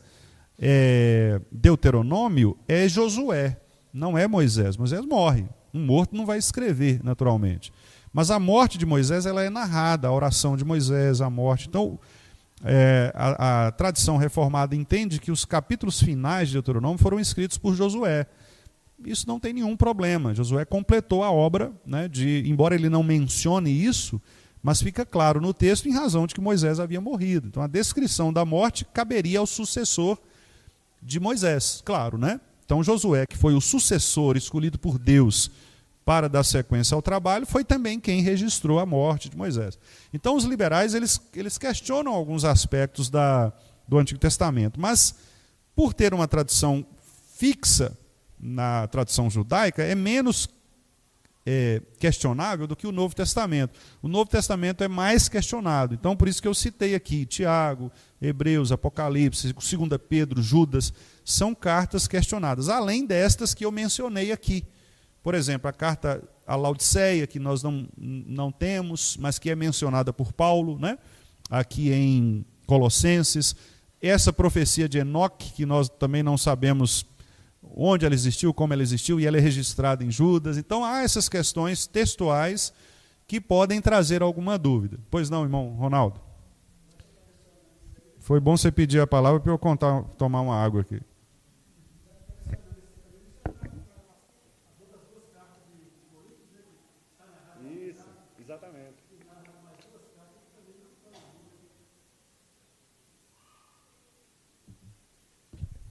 é, Deuteronômio é Josué, não é Moisés. Moisés morre, um morto não vai escrever, naturalmente. Mas a morte de Moisés ela é narrada, a oração de Moisés, a morte. Então, é, a, a, tradição reformada entende que os capítulos finais de Deuteronômio foram escritos por Josué. Isso não tem nenhum problema. Josué completou a obra, né, de, embora ele não mencione isso, mas fica claro no texto em razão de que Moisés havia morrido. Então a descrição da morte caberia ao sucessor de Moisés, claro, né? Então Josué, que foi o sucessor escolhido por Deus para dar sequência ao trabalho, foi também quem registrou a morte de Moisés. Então, os liberais eles, eles questionam alguns aspectos da, do Antigo Testamento, mas por ter uma tradição fixa na tradição judaica, é menos é, questionável do que o Novo Testamento. O Novo Testamento é mais questionado. Então, por isso que eu citei aqui Tiago, Hebreus, Apocalipse, 2 Pedro, Judas, são cartas questionadas, além destas que eu mencionei aqui por exemplo, a carta à Laodiceia, que nós não, não temos, mas que é mencionada por Paulo, né? aqui em Colossenses. Essa profecia de Enoque, que nós também não sabemos onde ela existiu, como ela existiu, e ela é registrada em Judas. Então há essas questões textuais que podem trazer alguma dúvida. Pois não, irmão Ronaldo? Foi bom você pedir a palavra para eu contar, tomar uma água aqui.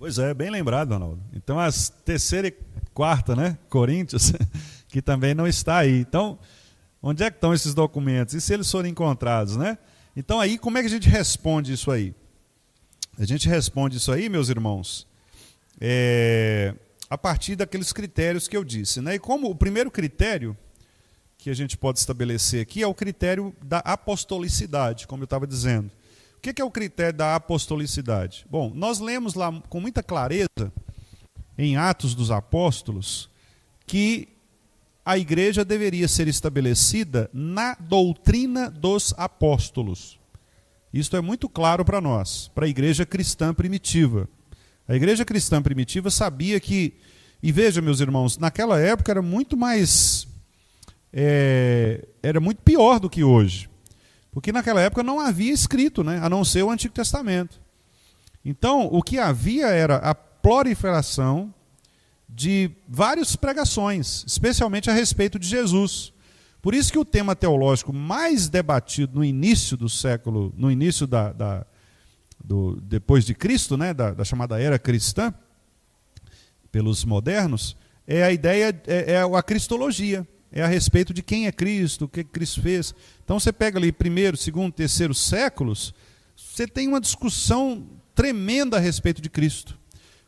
Pois é, bem lembrado, Ronaldo. Então, as terceira e quarta, né? Coríntios, que também não está aí. Então, onde é que estão esses documentos? E se eles forem encontrados, né? Então, aí, como é que a gente responde isso aí? A gente responde isso aí, meus irmãos, é, a partir daqueles critérios que eu disse. Né? E como o primeiro critério que a gente pode estabelecer aqui é o critério da apostolicidade, como eu estava dizendo. O que, que é o critério da apostolicidade? Bom, nós lemos lá com muita clareza, em Atos dos Apóstolos, que a igreja deveria ser estabelecida na doutrina dos apóstolos. Isto é muito claro para nós, para a igreja cristã primitiva. A igreja cristã primitiva sabia que, e veja, meus irmãos, naquela época era muito mais. É, era muito pior do que hoje. Porque naquela época não havia escrito, né? a não ser o Antigo Testamento. Então, o que havia era a proliferação de várias pregações, especialmente a respeito de Jesus. Por isso que o tema teológico mais debatido no início do século, no início da, da do, depois de Cristo, né, da, da, chamada era cristã, pelos modernos, é a ideia, é, é a cristologia é a respeito de quem é Cristo, o que Cristo fez. Então você pega ali primeiro, segundo, terceiro séculos, você tem uma discussão tremenda a respeito de Cristo.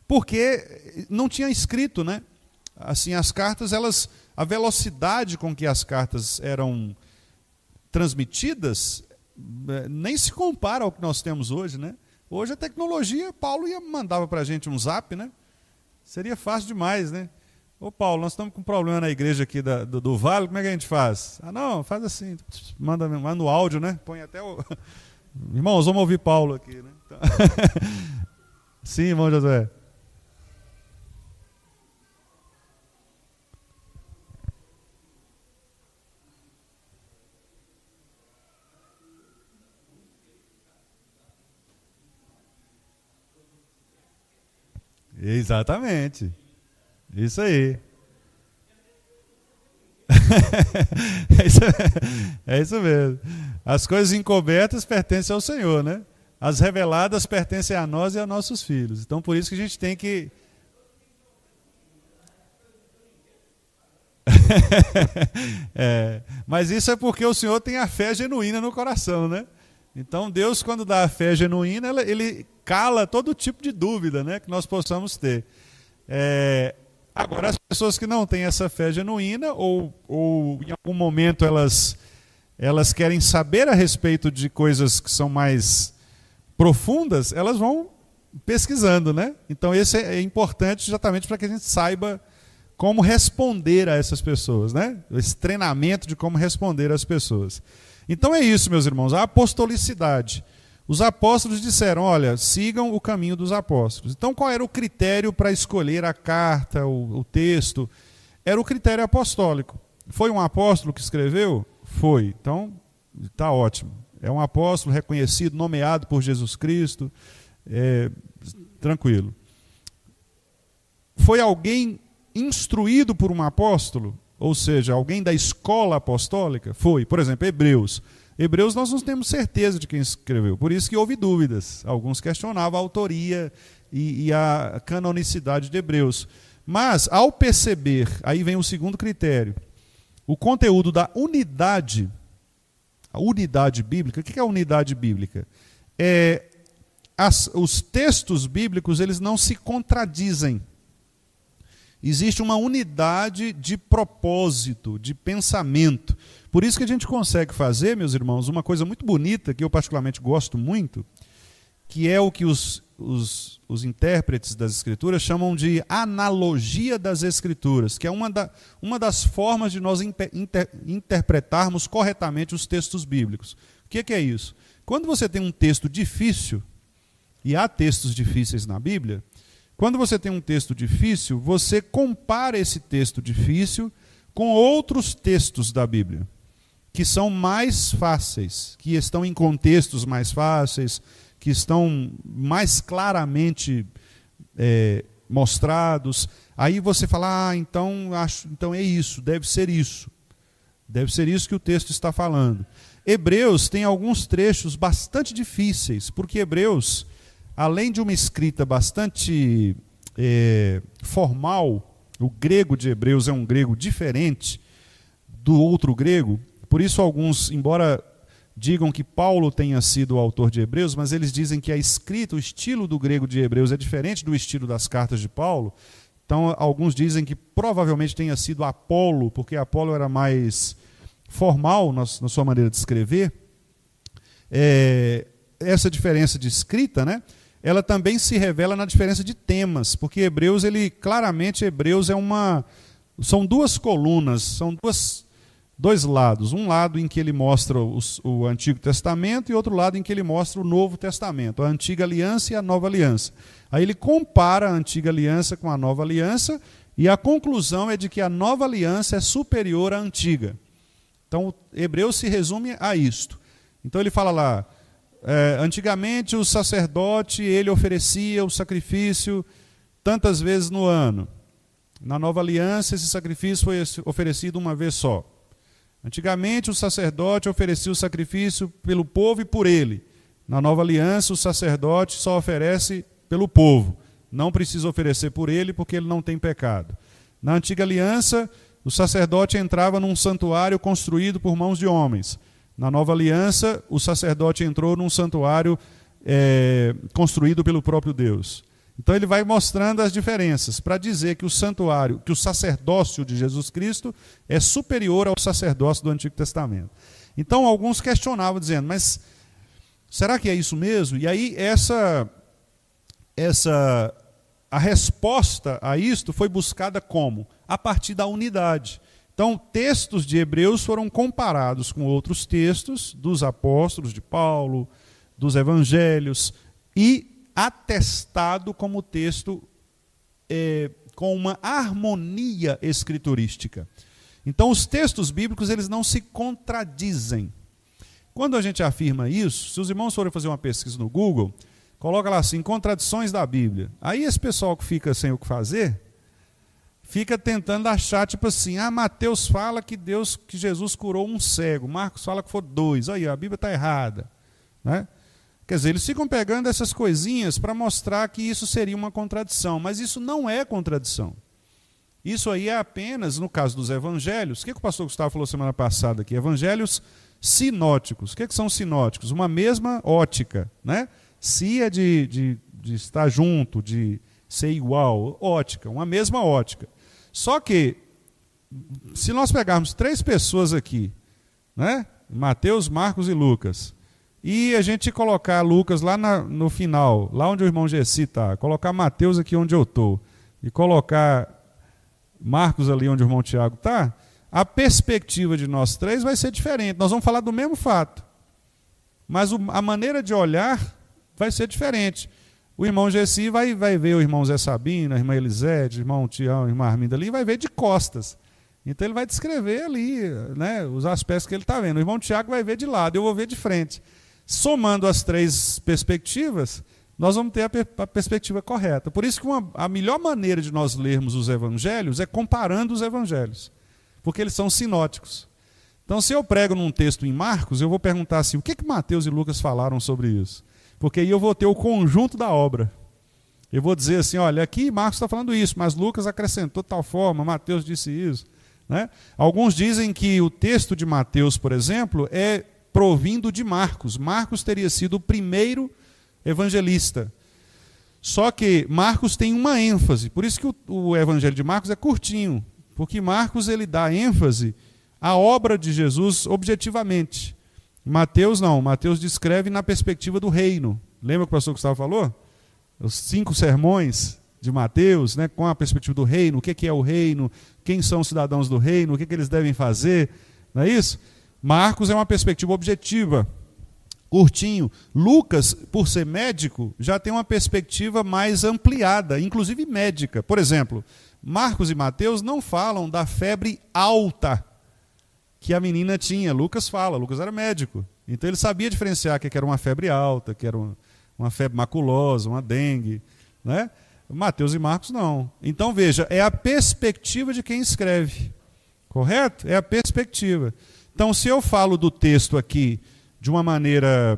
Porque não tinha escrito, né? Assim, as cartas, elas a velocidade com que as cartas eram transmitidas eh, nem se compara ao que nós temos hoje, né? Hoje a tecnologia, Paulo ia mandava para a gente um zap, né? Seria fácil demais, né? Ô Paulo, nós estamos com um problema na igreja aqui da, do, do, Vale, como é que a gente faz? Ah, não, faz assim, manda, manda no áudio, né? Põe até o. Irmãos, vamos ouvir Paulo aqui, né? Então... Sim, irmão Josué. Exatamente. Isso aí. É, é isso mesmo. As coisas encobertas pertencem ao Senhor, né? As reveladas pertencem a nós e a nossos filhos. Então, por isso que a gente tem que. é, mas isso é porque o Senhor tem a fé genuína no coração, né? Então, Deus, quando dá a fé genuína, ele cala todo tipo de dúvida né, que nós possamos ter. É, Agora, as pessoas que não têm essa fé genuína, ou, ou em algum momento elas, elas querem saber a respeito de coisas que são mais profundas, elas vão pesquisando, né? Então, esse é importante exatamente para que a gente saiba como responder a essas pessoas, né? Esse treinamento de como responder às pessoas. Então é isso, meus irmãos, a apostolicidade. Os apóstolos disseram: olha, sigam o caminho dos apóstolos. Então, qual era o critério para escolher a carta, o, o, texto? Era o critério apostólico. Foi um apóstolo que escreveu? Foi. Então, está ótimo. É um apóstolo reconhecido, nomeado por Jesus Cristo. É, tranquilo. Foi alguém instruído por um apóstolo? Ou seja, alguém da escola apostólica? Foi. Por exemplo, Hebreus Hebreus nós não temos certeza de quem escreveu, por isso que houve dúvidas. Alguns questionavam a autoria e, e a canonicidade de Hebreus. Mas, ao perceber, aí vem o segundo critério, o conteúdo da unidade, a unidade bíblica, o que é a unidade bíblica? É, as, os textos bíblicos eles não se contradizem existe uma unidade de propósito, de pensamento. Por isso que a gente consegue fazer, meus irmãos, uma coisa muito bonita que eu particularmente gosto muito, que é o que os, os, os intérpretes das Escrituras chamam de analogia das Escrituras, que é uma, da, uma das formas de nós inter, interpretarmos corretamente os textos bíblicos. O que é, que é isso? Quando você tem um texto difícil, e há textos difíceis na Bíblia, quando você tem um texto difícil, você compara esse texto difícil com outros textos da Bíblia, que são mais fáceis, que estão em contextos mais fáceis, que estão mais claramente é, mostrados. Aí você fala, ah, então, acho, então é isso, deve ser isso. Deve ser isso que o texto está falando. Hebreus tem alguns trechos bastante difíceis, porque Hebreus além de uma escrita bastante é, formal, o grego de Hebreus é um grego diferente do outro grego, por isso alguns, embora digam que Paulo tenha sido o autor de Hebreus, mas eles dizem que a escrita, o estilo do grego de Hebreus é diferente do estilo das cartas de Paulo. Então, alguns dizem que provavelmente tenha sido Apolo, porque Apolo era mais formal na, na sua maneira de escrever. É, essa diferença de escrita, né? ela também se revela na diferença de temas, porque Hebreus, ele claramente Hebreus é uma são duas colunas, são duas dois lados, um lado em que ele mostra o Antigo Testamento e outro lado em que ele mostra o Novo Testamento, a antiga aliança e a nova aliança. Aí ele compara a antiga aliança com a nova aliança e a conclusão é de que a nova aliança é superior à antiga. Então, Hebreus se resume a isto. Então ele fala lá, é, antigamente o sacerdote ele oferecia o sacrifício tantas vezes no ano. Na nova aliança esse sacrifício foi oferecido uma vez só. Antigamente o sacerdote oferecia o sacrifício pelo povo e por ele. Na nova aliança o sacerdote só oferece pelo povo. Não precisa oferecer por ele porque ele não tem pecado. Na antiga aliança o sacerdote entrava num santuário construído por mãos de homens. Na nova aliança, o sacerdote entrou num santuário é, construído pelo próprio Deus. Então ele vai mostrando as diferenças para dizer que o santuário, que o sacerdócio de Jesus Cristo é superior ao sacerdócio do Antigo Testamento. Então alguns questionavam dizendo, mas será que é isso mesmo? E aí essa essa a resposta a isto foi buscada como? A partir da unidade. Então, textos de Hebreus foram comparados com outros textos dos apóstolos de Paulo, dos evangelhos, e atestado como texto é, com uma harmonia escriturística. Então, os textos bíblicos eles não se contradizem. Quando a gente afirma isso, se os irmãos forem fazer uma pesquisa no Google, coloca lá assim, contradições da Bíblia. Aí esse pessoal que fica sem o que fazer, fica tentando achar, tipo assim, ah, Mateus fala que Deus, que Jesus curou um cego, Marcos fala que foi dois, aí a Bíblia está errada. Né? Quer dizer, eles ficam pegando essas coisinhas para mostrar que isso seria uma contradição, mas isso não é contradição. Isso aí é apenas, no caso dos evangelhos, o que, que o pastor Gustavo falou semana passada aqui? Evangelhos sinóticos. O que, que são sinóticos? Uma mesma ótica. Né? Si é de, de, de estar junto, de, ser igual, ótica, uma mesma ótica. Só que, se nós pegarmos três pessoas aqui, né? Mateus, Marcos e Lucas, e a gente colocar Lucas lá na, no final, lá onde o irmão Gessi está, colocar Mateus aqui onde eu estou, e colocar Marcos ali onde o irmão Tiago está, a perspectiva de nós três vai ser diferente. Nós vamos falar do mesmo fato, mas o, a maneira de olhar vai ser diferente. O irmão Gessi vai, vai ver o irmão Zé Sabino, a irmã Elisete, o irmão Tião, a irmã Arminda ali, vai ver de costas. Então ele vai descrever ali né, os aspectos que ele está vendo. O irmão Tiago vai ver de lado, eu vou ver de frente. Somando as três perspectivas, nós vamos ter a, per a perspectiva correta. Por isso que uma, a melhor maneira de nós lermos os evangelhos é comparando os evangelhos, porque eles são sinóticos. Então, se eu prego num texto em Marcos, eu vou perguntar assim: o que, que Mateus e Lucas falaram sobre isso? porque aí eu vou ter o conjunto da obra. Eu vou dizer assim: olha, aqui Marcos está falando isso, mas Lucas acrescentou tal forma, Mateus disse isso. Né? Alguns dizem que o texto de Mateus, por exemplo, é provindo de Marcos. Marcos teria sido o primeiro evangelista. Só que Marcos tem uma ênfase, por isso que o, o evangelho de Marcos é curtinho, porque Marcos ele dá ênfase à obra de Jesus objetivamente. Mateus não, Mateus descreve na perspectiva do reino. Lembra que o pastor Gustavo falou? Os cinco sermões de Mateus, né, com a perspectiva do reino, o que, é o reino, quem são os cidadãos do reino, o que, que eles devem fazer, não é isso? Marcos é uma perspectiva objetiva, curtinho. Lucas, por ser médico, já tem uma perspectiva mais ampliada, inclusive médica. Por exemplo, Marcos e Mateus não falam da febre alta que a menina tinha. Lucas fala, Lucas era médico. Então ele sabia diferenciar que era uma febre alta, que era uma febre maculosa, uma dengue. Né? Mateus e Marcos não. Então veja, é a perspectiva de quem escreve. Correto? É a perspectiva. Então, se eu falo do texto aqui de uma maneira.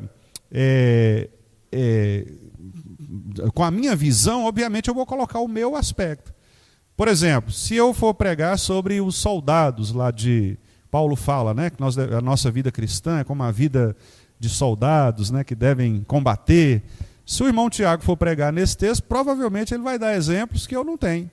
É, é, com a minha visão, obviamente eu vou colocar o meu aspecto. Por exemplo, se eu for pregar sobre os soldados lá de, Paulo fala, né, que nós, a nossa vida cristã é como a vida de soldados, né, que devem combater. Se o irmão Tiago for pregar nesse texto, provavelmente ele vai dar exemplos que eu não tenho.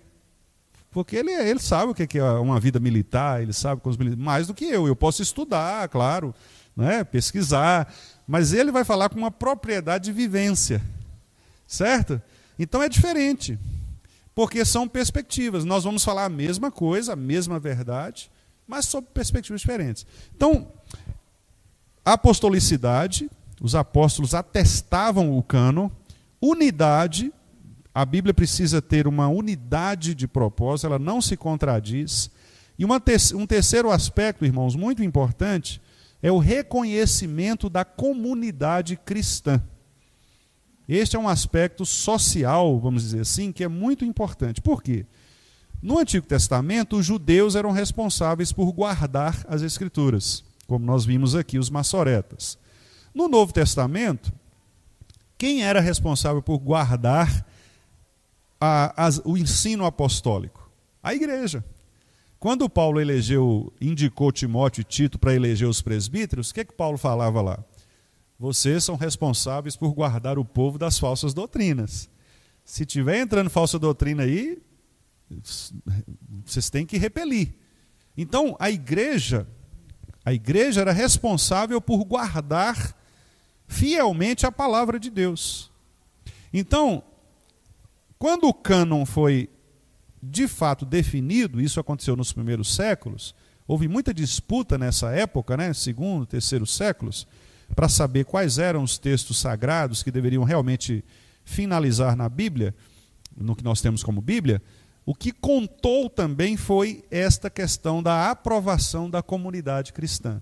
Porque ele, ele sabe o que é uma vida militar, ele sabe com os militares, mais do que eu. Eu posso estudar, claro, né, pesquisar, mas ele vai falar com uma propriedade de vivência, certo? Então é diferente, porque são perspectivas. Nós vamos falar a mesma coisa, a mesma verdade, mas sob perspectivas diferentes. Então, a apostolicidade, os apóstolos atestavam o cano, unidade, a Bíblia precisa ter uma unidade de propósito, ela não se contradiz. E te um terceiro aspecto, irmãos, muito importante, é o reconhecimento da comunidade cristã. Este é um aspecto social, vamos dizer assim, que é muito importante. Por quê? Porque no Antigo Testamento, os judeus eram responsáveis por guardar as Escrituras, como nós vimos aqui, os maçoretas. No Novo Testamento, quem era responsável por guardar a, a, o ensino apostólico? A igreja. Quando Paulo elegeu, indicou Timóteo e Tito para eleger os presbíteros, o que, que Paulo falava lá? Vocês são responsáveis por guardar o povo das falsas doutrinas. Se tiver entrando falsa doutrina aí, vocês têm que repelir. Então, a igreja, a igreja era responsável por guardar fielmente a palavra de Deus. Então, quando o cânon foi de fato definido, isso aconteceu nos primeiros séculos, houve muita disputa nessa época, né, segundo, terceiro séculos, para saber quais eram os textos sagrados que deveriam realmente finalizar na Bíblia, no que nós temos como Bíblia. O que contou também foi esta questão da aprovação da comunidade cristã.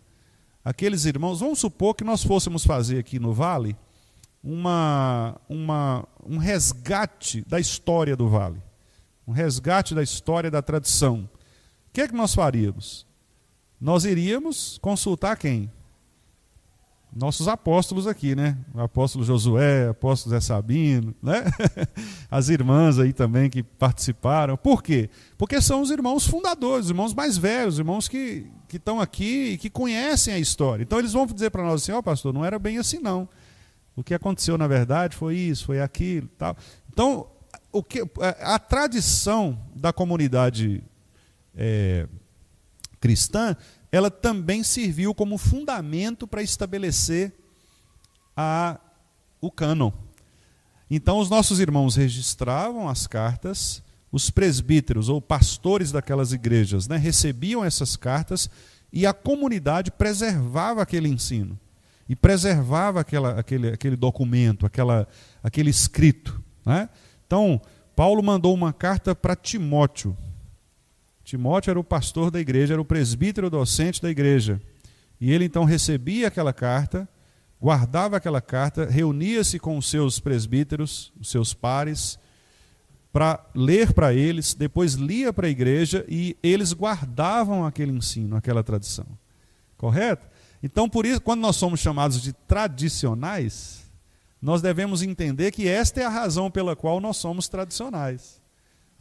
Aqueles irmãos, vamos supor que nós fôssemos fazer aqui no Vale uma, uma, um resgate da história do Vale, um resgate da história da tradição. O que é que nós faríamos? Nós iríamos consultar quem? nossos apóstolos aqui, né? O apóstolo Josué, apóstolo Zé Sabino, né? As irmãs aí também que participaram. Por quê? Porque são os irmãos fundadores, os irmãos mais velhos, os irmãos que estão aqui e que conhecem a história. Então eles vão dizer para nós assim: ó, oh, pastor, não era bem assim não. O que aconteceu na verdade foi isso, foi aquilo, tal. Então, o que, a, a tradição da comunidade é, cristã ela também serviu como fundamento para estabelecer a, o cânon. Então, os nossos irmãos registravam as cartas, os presbíteros ou pastores daquelas igrejas né, recebiam essas cartas e a comunidade preservava aquele ensino e preservava aquela, aquele, aquele documento, aquela, aquele escrito. Né? Então, Paulo mandou uma carta para Timóteo, Timóteo era o pastor da igreja, era o presbítero docente da igreja. E ele então recebia aquela carta, guardava aquela carta, reunia-se com os seus presbíteros, os seus pares, para ler para eles, depois lia para a igreja e eles guardavam aquele ensino, aquela tradição. Correto? Então, por isso, quando nós somos chamados de tradicionais, nós devemos entender que esta é a razão pela qual nós somos tradicionais.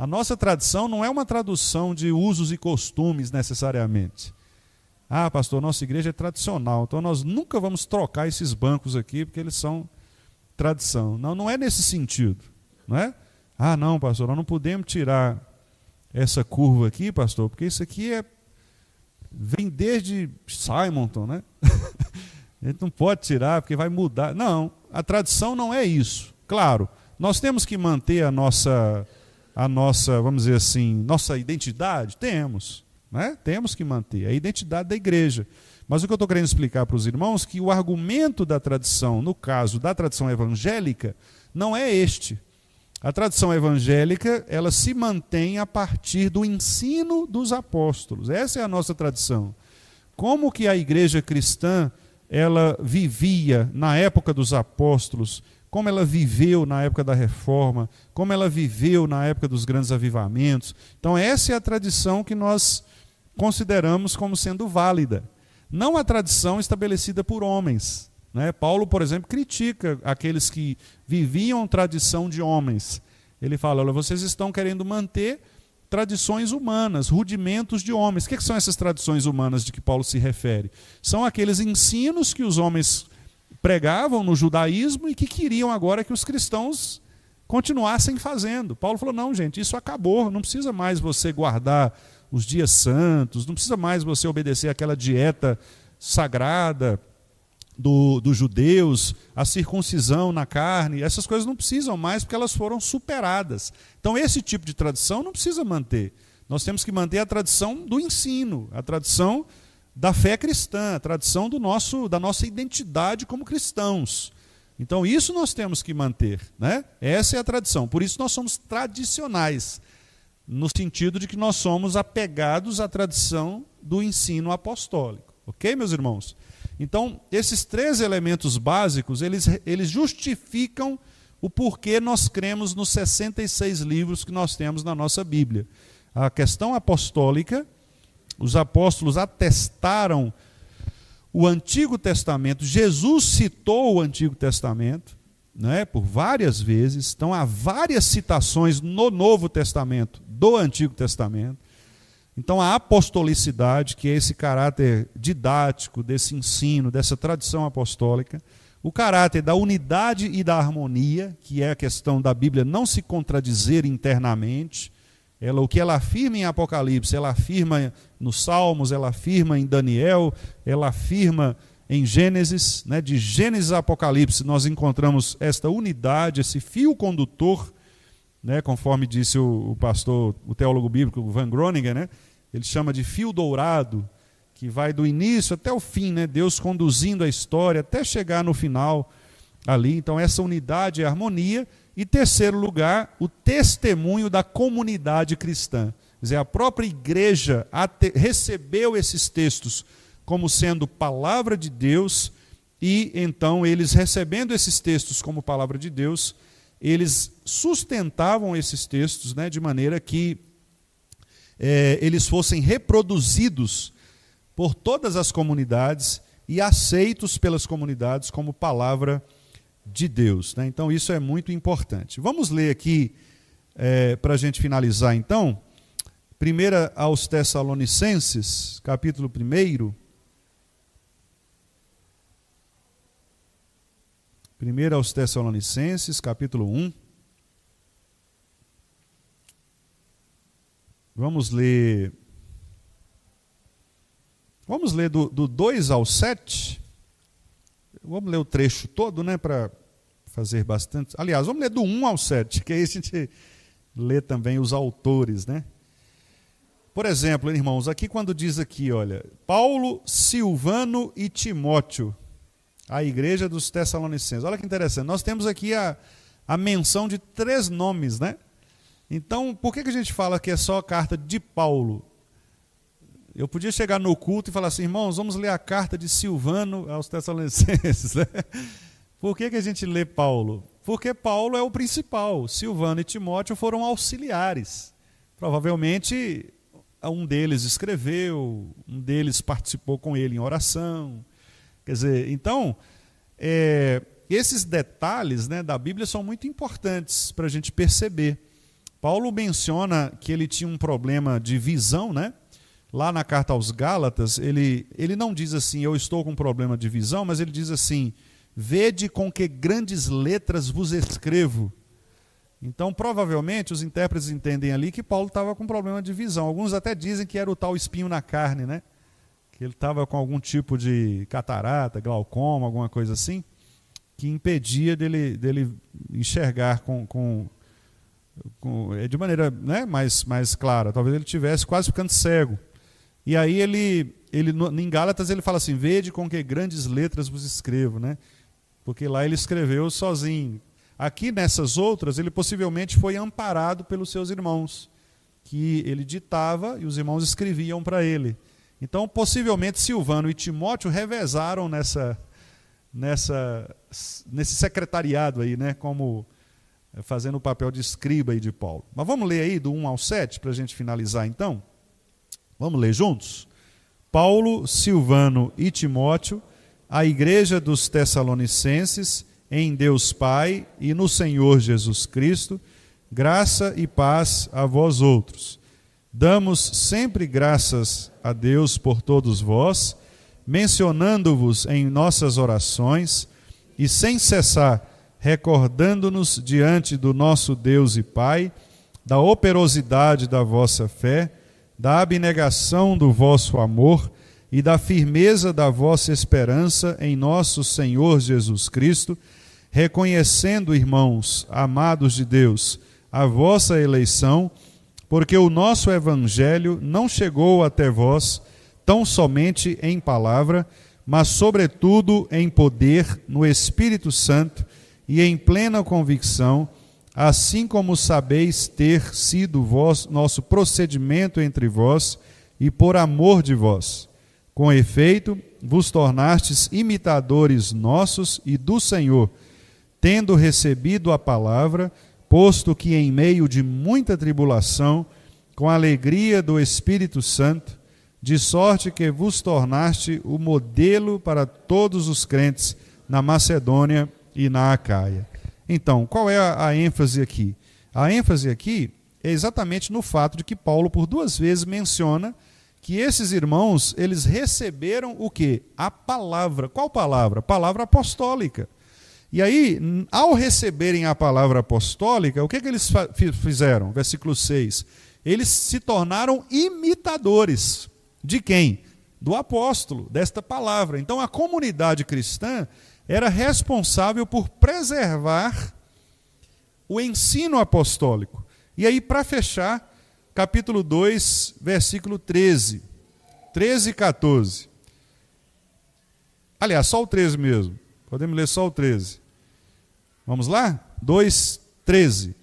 A nossa tradição não é uma tradução de usos e costumes necessariamente. Ah, pastor, nossa igreja é tradicional, então nós nunca vamos trocar esses bancos aqui porque eles são tradição. Não, não é nesse sentido, não é? Ah, não, pastor, nós não podemos tirar essa curva aqui, pastor, porque isso aqui é vem desde Simonton, né? a gente não pode tirar porque vai mudar. Não, a tradição não é isso. Claro, nós temos que manter a nossa a nossa, vamos dizer assim, nossa identidade? Temos, né? Temos que manter a identidade da igreja. Mas o que eu estou querendo explicar para os irmãos é que o argumento da tradição, no caso da tradição evangélica, não é este. A tradição evangélica, ela se mantém a partir do ensino dos apóstolos. Essa é a nossa tradição. Como que a igreja cristã ela vivia na época dos apóstolos, como ela viveu na época da reforma, como ela viveu na época dos grandes avivamentos. Então, essa é a tradição que nós consideramos como sendo válida. Não a tradição estabelecida por homens. Né? Paulo, por exemplo, critica aqueles que viviam tradição de homens. Ele fala: olha, vocês estão querendo manter tradições humanas, rudimentos de homens. O que, é são essas tradições humanas de que Paulo se refere? São aqueles ensinos que os homens pregavam no judaísmo e que queriam agora que os cristãos continuassem fazendo. Paulo falou: não, gente, isso acabou, não precisa mais você guardar os dias santos, não precisa mais você obedecer aquela dieta sagrada do, dos judeus, a circuncisão na carne, essas coisas não precisam mais porque elas foram superadas. Então, esse tipo de tradição não precisa manter. Nós temos que manter a tradição do ensino, a tradição da fé cristã, tradição do nosso, da nossa identidade como cristãos. Então isso nós temos que manter, né? Essa é a tradição. Por isso nós somos tradicionais, no sentido de que nós somos apegados à tradição do ensino apostólico. OK, meus irmãos? Então, esses três elementos básicos, eles, eles justificam o porquê nós cremos nos 66 livros que nós temos na nossa Bíblia. A questão apostólica, os apóstolos atestaram o Antigo Testamento. Jesus citou o Antigo Testamento né, por várias vezes. Então, há várias citações no Novo Testamento do Antigo Testamento. Então, a apostolicidade, que é esse caráter didático desse ensino, dessa tradição apostólica, o caráter da unidade e da harmonia, que é a questão da Bíblia não se contradizer internamente, ela, o que ela afirma em Apocalipse, ela afirma nos Salmos, ela afirma em Daniel, ela afirma em Gênesis, né? de Gênesis a Apocalipse, nós encontramos esta unidade, esse fio condutor, né? conforme disse o, o, pastor, o teólogo bíblico Van Groningen, né? ele chama de fio dourado, que vai do início até o fim, né? Deus conduzindo a história até chegar no final ali. Então, essa unidade e harmonia e terceiro lugar, o testemunho da comunidade cristã. Quer dizer, a própria igreja recebeu esses textos como sendo palavra de Deus, e então eles recebendo esses textos como palavra de Deus, eles sustentavam esses textos né, de maneira que é, eles fossem reproduzidos por todas as comunidades e aceitos pelas comunidades como palavra de de Deus. Né? Então, isso é muito importante. Vamos ler aqui, é, para a gente finalizar, então, 1 aos Tessalonicenses, capítulo 1. 1 aos Tessalonicenses, capítulo 1. Vamos ler. Vamos ler do, do 2 ao 7. Vamos ler o trecho todo, né, para fazer bastante. Aliás, vamos ler do 1 ao 7, que aí a gente lê também os autores, né? Por exemplo, irmãos, aqui quando diz aqui, olha, Paulo, Silvano e Timóteo, a igreja dos Tessalonicenses. Olha que interessante, nós temos aqui a, a menção de três nomes, né? Então, por que, que a gente fala que é só a carta de Paulo? Eu podia chegar no culto e falar assim, irmãos, vamos ler a carta de Silvano aos Tessalonicenses. Né? Por que, que a gente lê Paulo? Porque Paulo é o principal. Silvano e Timóteo foram auxiliares. Provavelmente um deles escreveu, um deles participou com ele em oração. Quer dizer, então, é, esses detalhes né, da Bíblia são muito importantes para a gente perceber. Paulo menciona que ele tinha um problema de visão, né? lá na carta aos Gálatas, ele, ele não diz assim, eu estou com um problema de visão, mas ele diz assim, vede com que grandes letras vos escrevo. Então, provavelmente, os intérpretes entendem ali que Paulo estava com problema de visão. Alguns até dizem que era o tal espinho na carne, né? Que ele estava com algum tipo de catarata, glaucoma, alguma coisa assim, que impedia dele, dele enxergar com, com é de maneira né, mais, mais clara. Talvez ele tivesse quase ficando cego. E aí ele, ele em Gálatas ele fala assim: "Vede com que grandes letras vos escrevo", né? Porque lá ele escreveu sozinho. Aqui nessas outras ele possivelmente foi amparado pelos seus irmãos, que ele ditava e os irmãos escreviam para ele. Então, possivelmente Silvano e Timóteo revezaram nessa nessa nesse secretariado aí, né, como eh, fazendo o papel de escriba e de Paulo. Mas vamos ler aí do 1 ao 7 para a gente finalizar então. Vamos ler juntos? Paulo, Silvano e Timóteo, a igreja dos Tessalonicenses, em Deus Pai e no Senhor Jesus Cristo, graça e paz a vós outros. Damos sempre graças a Deus por todos vós, mencionando-vos em nossas orações e sem cessar recordando-nos diante do nosso Deus e Pai da operosidade da vossa fé da abnegação do vosso amor e da firmeza da vossa esperança em nosso Senhor Jesus Cristo, reconhecendo, irmãos, amados de Deus, a vossa eleição, porque o nosso evangelho não chegou até vós tão somente em palavra, mas sobretudo em poder no Espírito Santo e em plena convicção assim como sabeis ter sido vós, nosso procedimento entre vós e por amor de vós. Com efeito, vos tornastes imitadores nossos e do Senhor, tendo recebido a palavra, posto que em meio de muita tribulação, com alegria do Espírito Santo, de sorte que vos tornaste o modelo para todos os crentes na Macedônia e na Acaia. Então, qual é a, a ênfase aqui? A ênfase aqui é exatamente no fato de que Paulo por duas vezes menciona que esses irmãos, eles receberam o quê? A palavra. Qual palavra? Palavra apostólica. E aí, ao receberem a palavra apostólica, o que, é que eles fizeram? Versículo 6. Eles se tornaram imitadores. De quem? Do apóstolo, desta palavra. Então, a comunidade cristã, era responsável por preservar o ensino apostólico. E aí, para fechar, capítulo 2, versículo 13. 13 e 14. Aliás, só o 13 mesmo. Podemos ler só o 13. Vamos lá? 2, 13.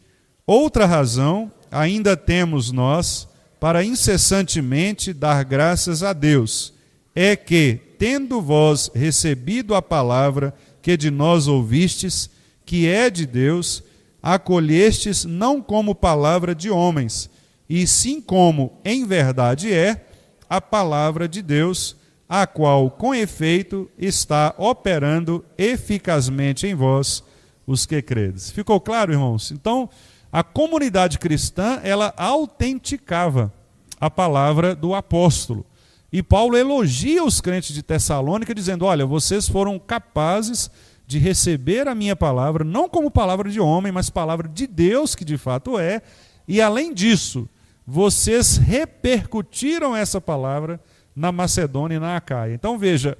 Outra razão ainda temos nós para incessantemente dar graças a Deus é que, tendo vós recebido a palavra que de nós ouvistes, que é de Deus, acolhestes não como palavra de homens, e sim como, em verdade, é a palavra de Deus, a qual, com efeito, está operando eficazmente em vós, os que credes. Ficou claro, irmãos? Então, a comunidade cristã, ela autenticava a palavra do apóstolo. E Paulo elogia os crentes de Tessalônica, dizendo: Olha, vocês foram capazes de receber a minha palavra, não como palavra de homem, mas palavra de Deus, que de fato é, e além disso, vocês repercutiram essa palavra na Macedônia e na Acaia. Então veja,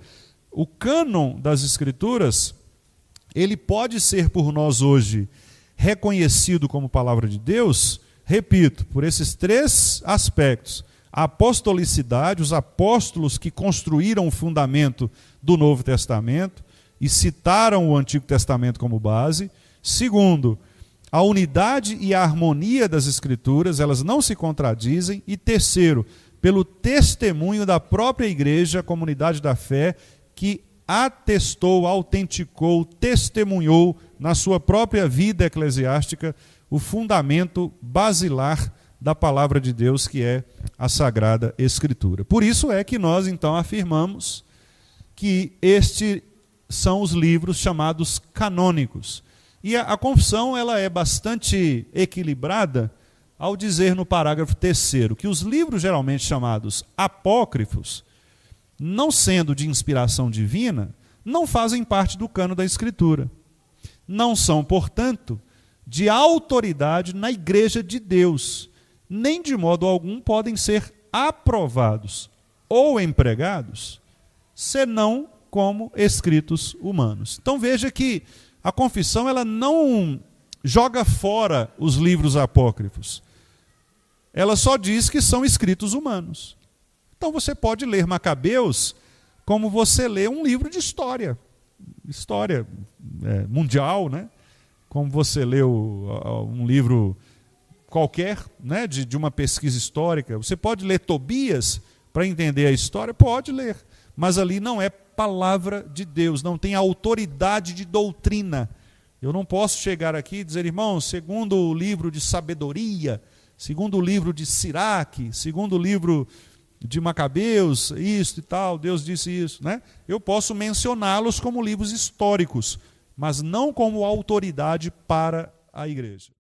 o cânon das Escrituras, ele pode ser por nós hoje reconhecido como palavra de Deus, repito, por esses três aspectos a apostolicidade, os apóstolos que construíram o fundamento do Novo Testamento e citaram o Antigo Testamento como base. Segundo, a unidade e a harmonia das Escrituras, elas não se contradizem. E terceiro, pelo testemunho da própria igreja, a comunidade da fé, que atestou, autenticou, testemunhou na sua própria vida eclesiástica o fundamento basilar da palavra de Deus, que é a Sagrada Escritura. Por isso é que nós, então, afirmamos que estes são os livros chamados canônicos. E a, a, confissão ela é bastante equilibrada ao dizer no parágrafo terceiro que os livros geralmente chamados apócrifos, não sendo de inspiração divina, não fazem parte do cano da Escritura. Não são, portanto, de autoridade na igreja de Deus, nem de modo algum podem ser aprovados ou empregados, senão como escritos humanos. Então veja que a confissão ela não joga fora os livros apócrifos. Ela só diz que são escritos humanos. Então você pode ler Macabeus como você lê um livro de história, história é, mundial, né? Como você lê um livro qualquer, né, de, de uma pesquisa histórica. Você pode ler Tobias para entender a história? Pode ler, mas ali não é palavra de Deus, não tem autoridade de doutrina. Eu não posso chegar aqui e dizer, irmão, segundo o livro de sabedoria, segundo o livro de Siraque, segundo o livro de Macabeus, isso e tal, Deus disse isso, né? Eu posso mencioná-los como livros históricos, mas não como autoridade para a igreja.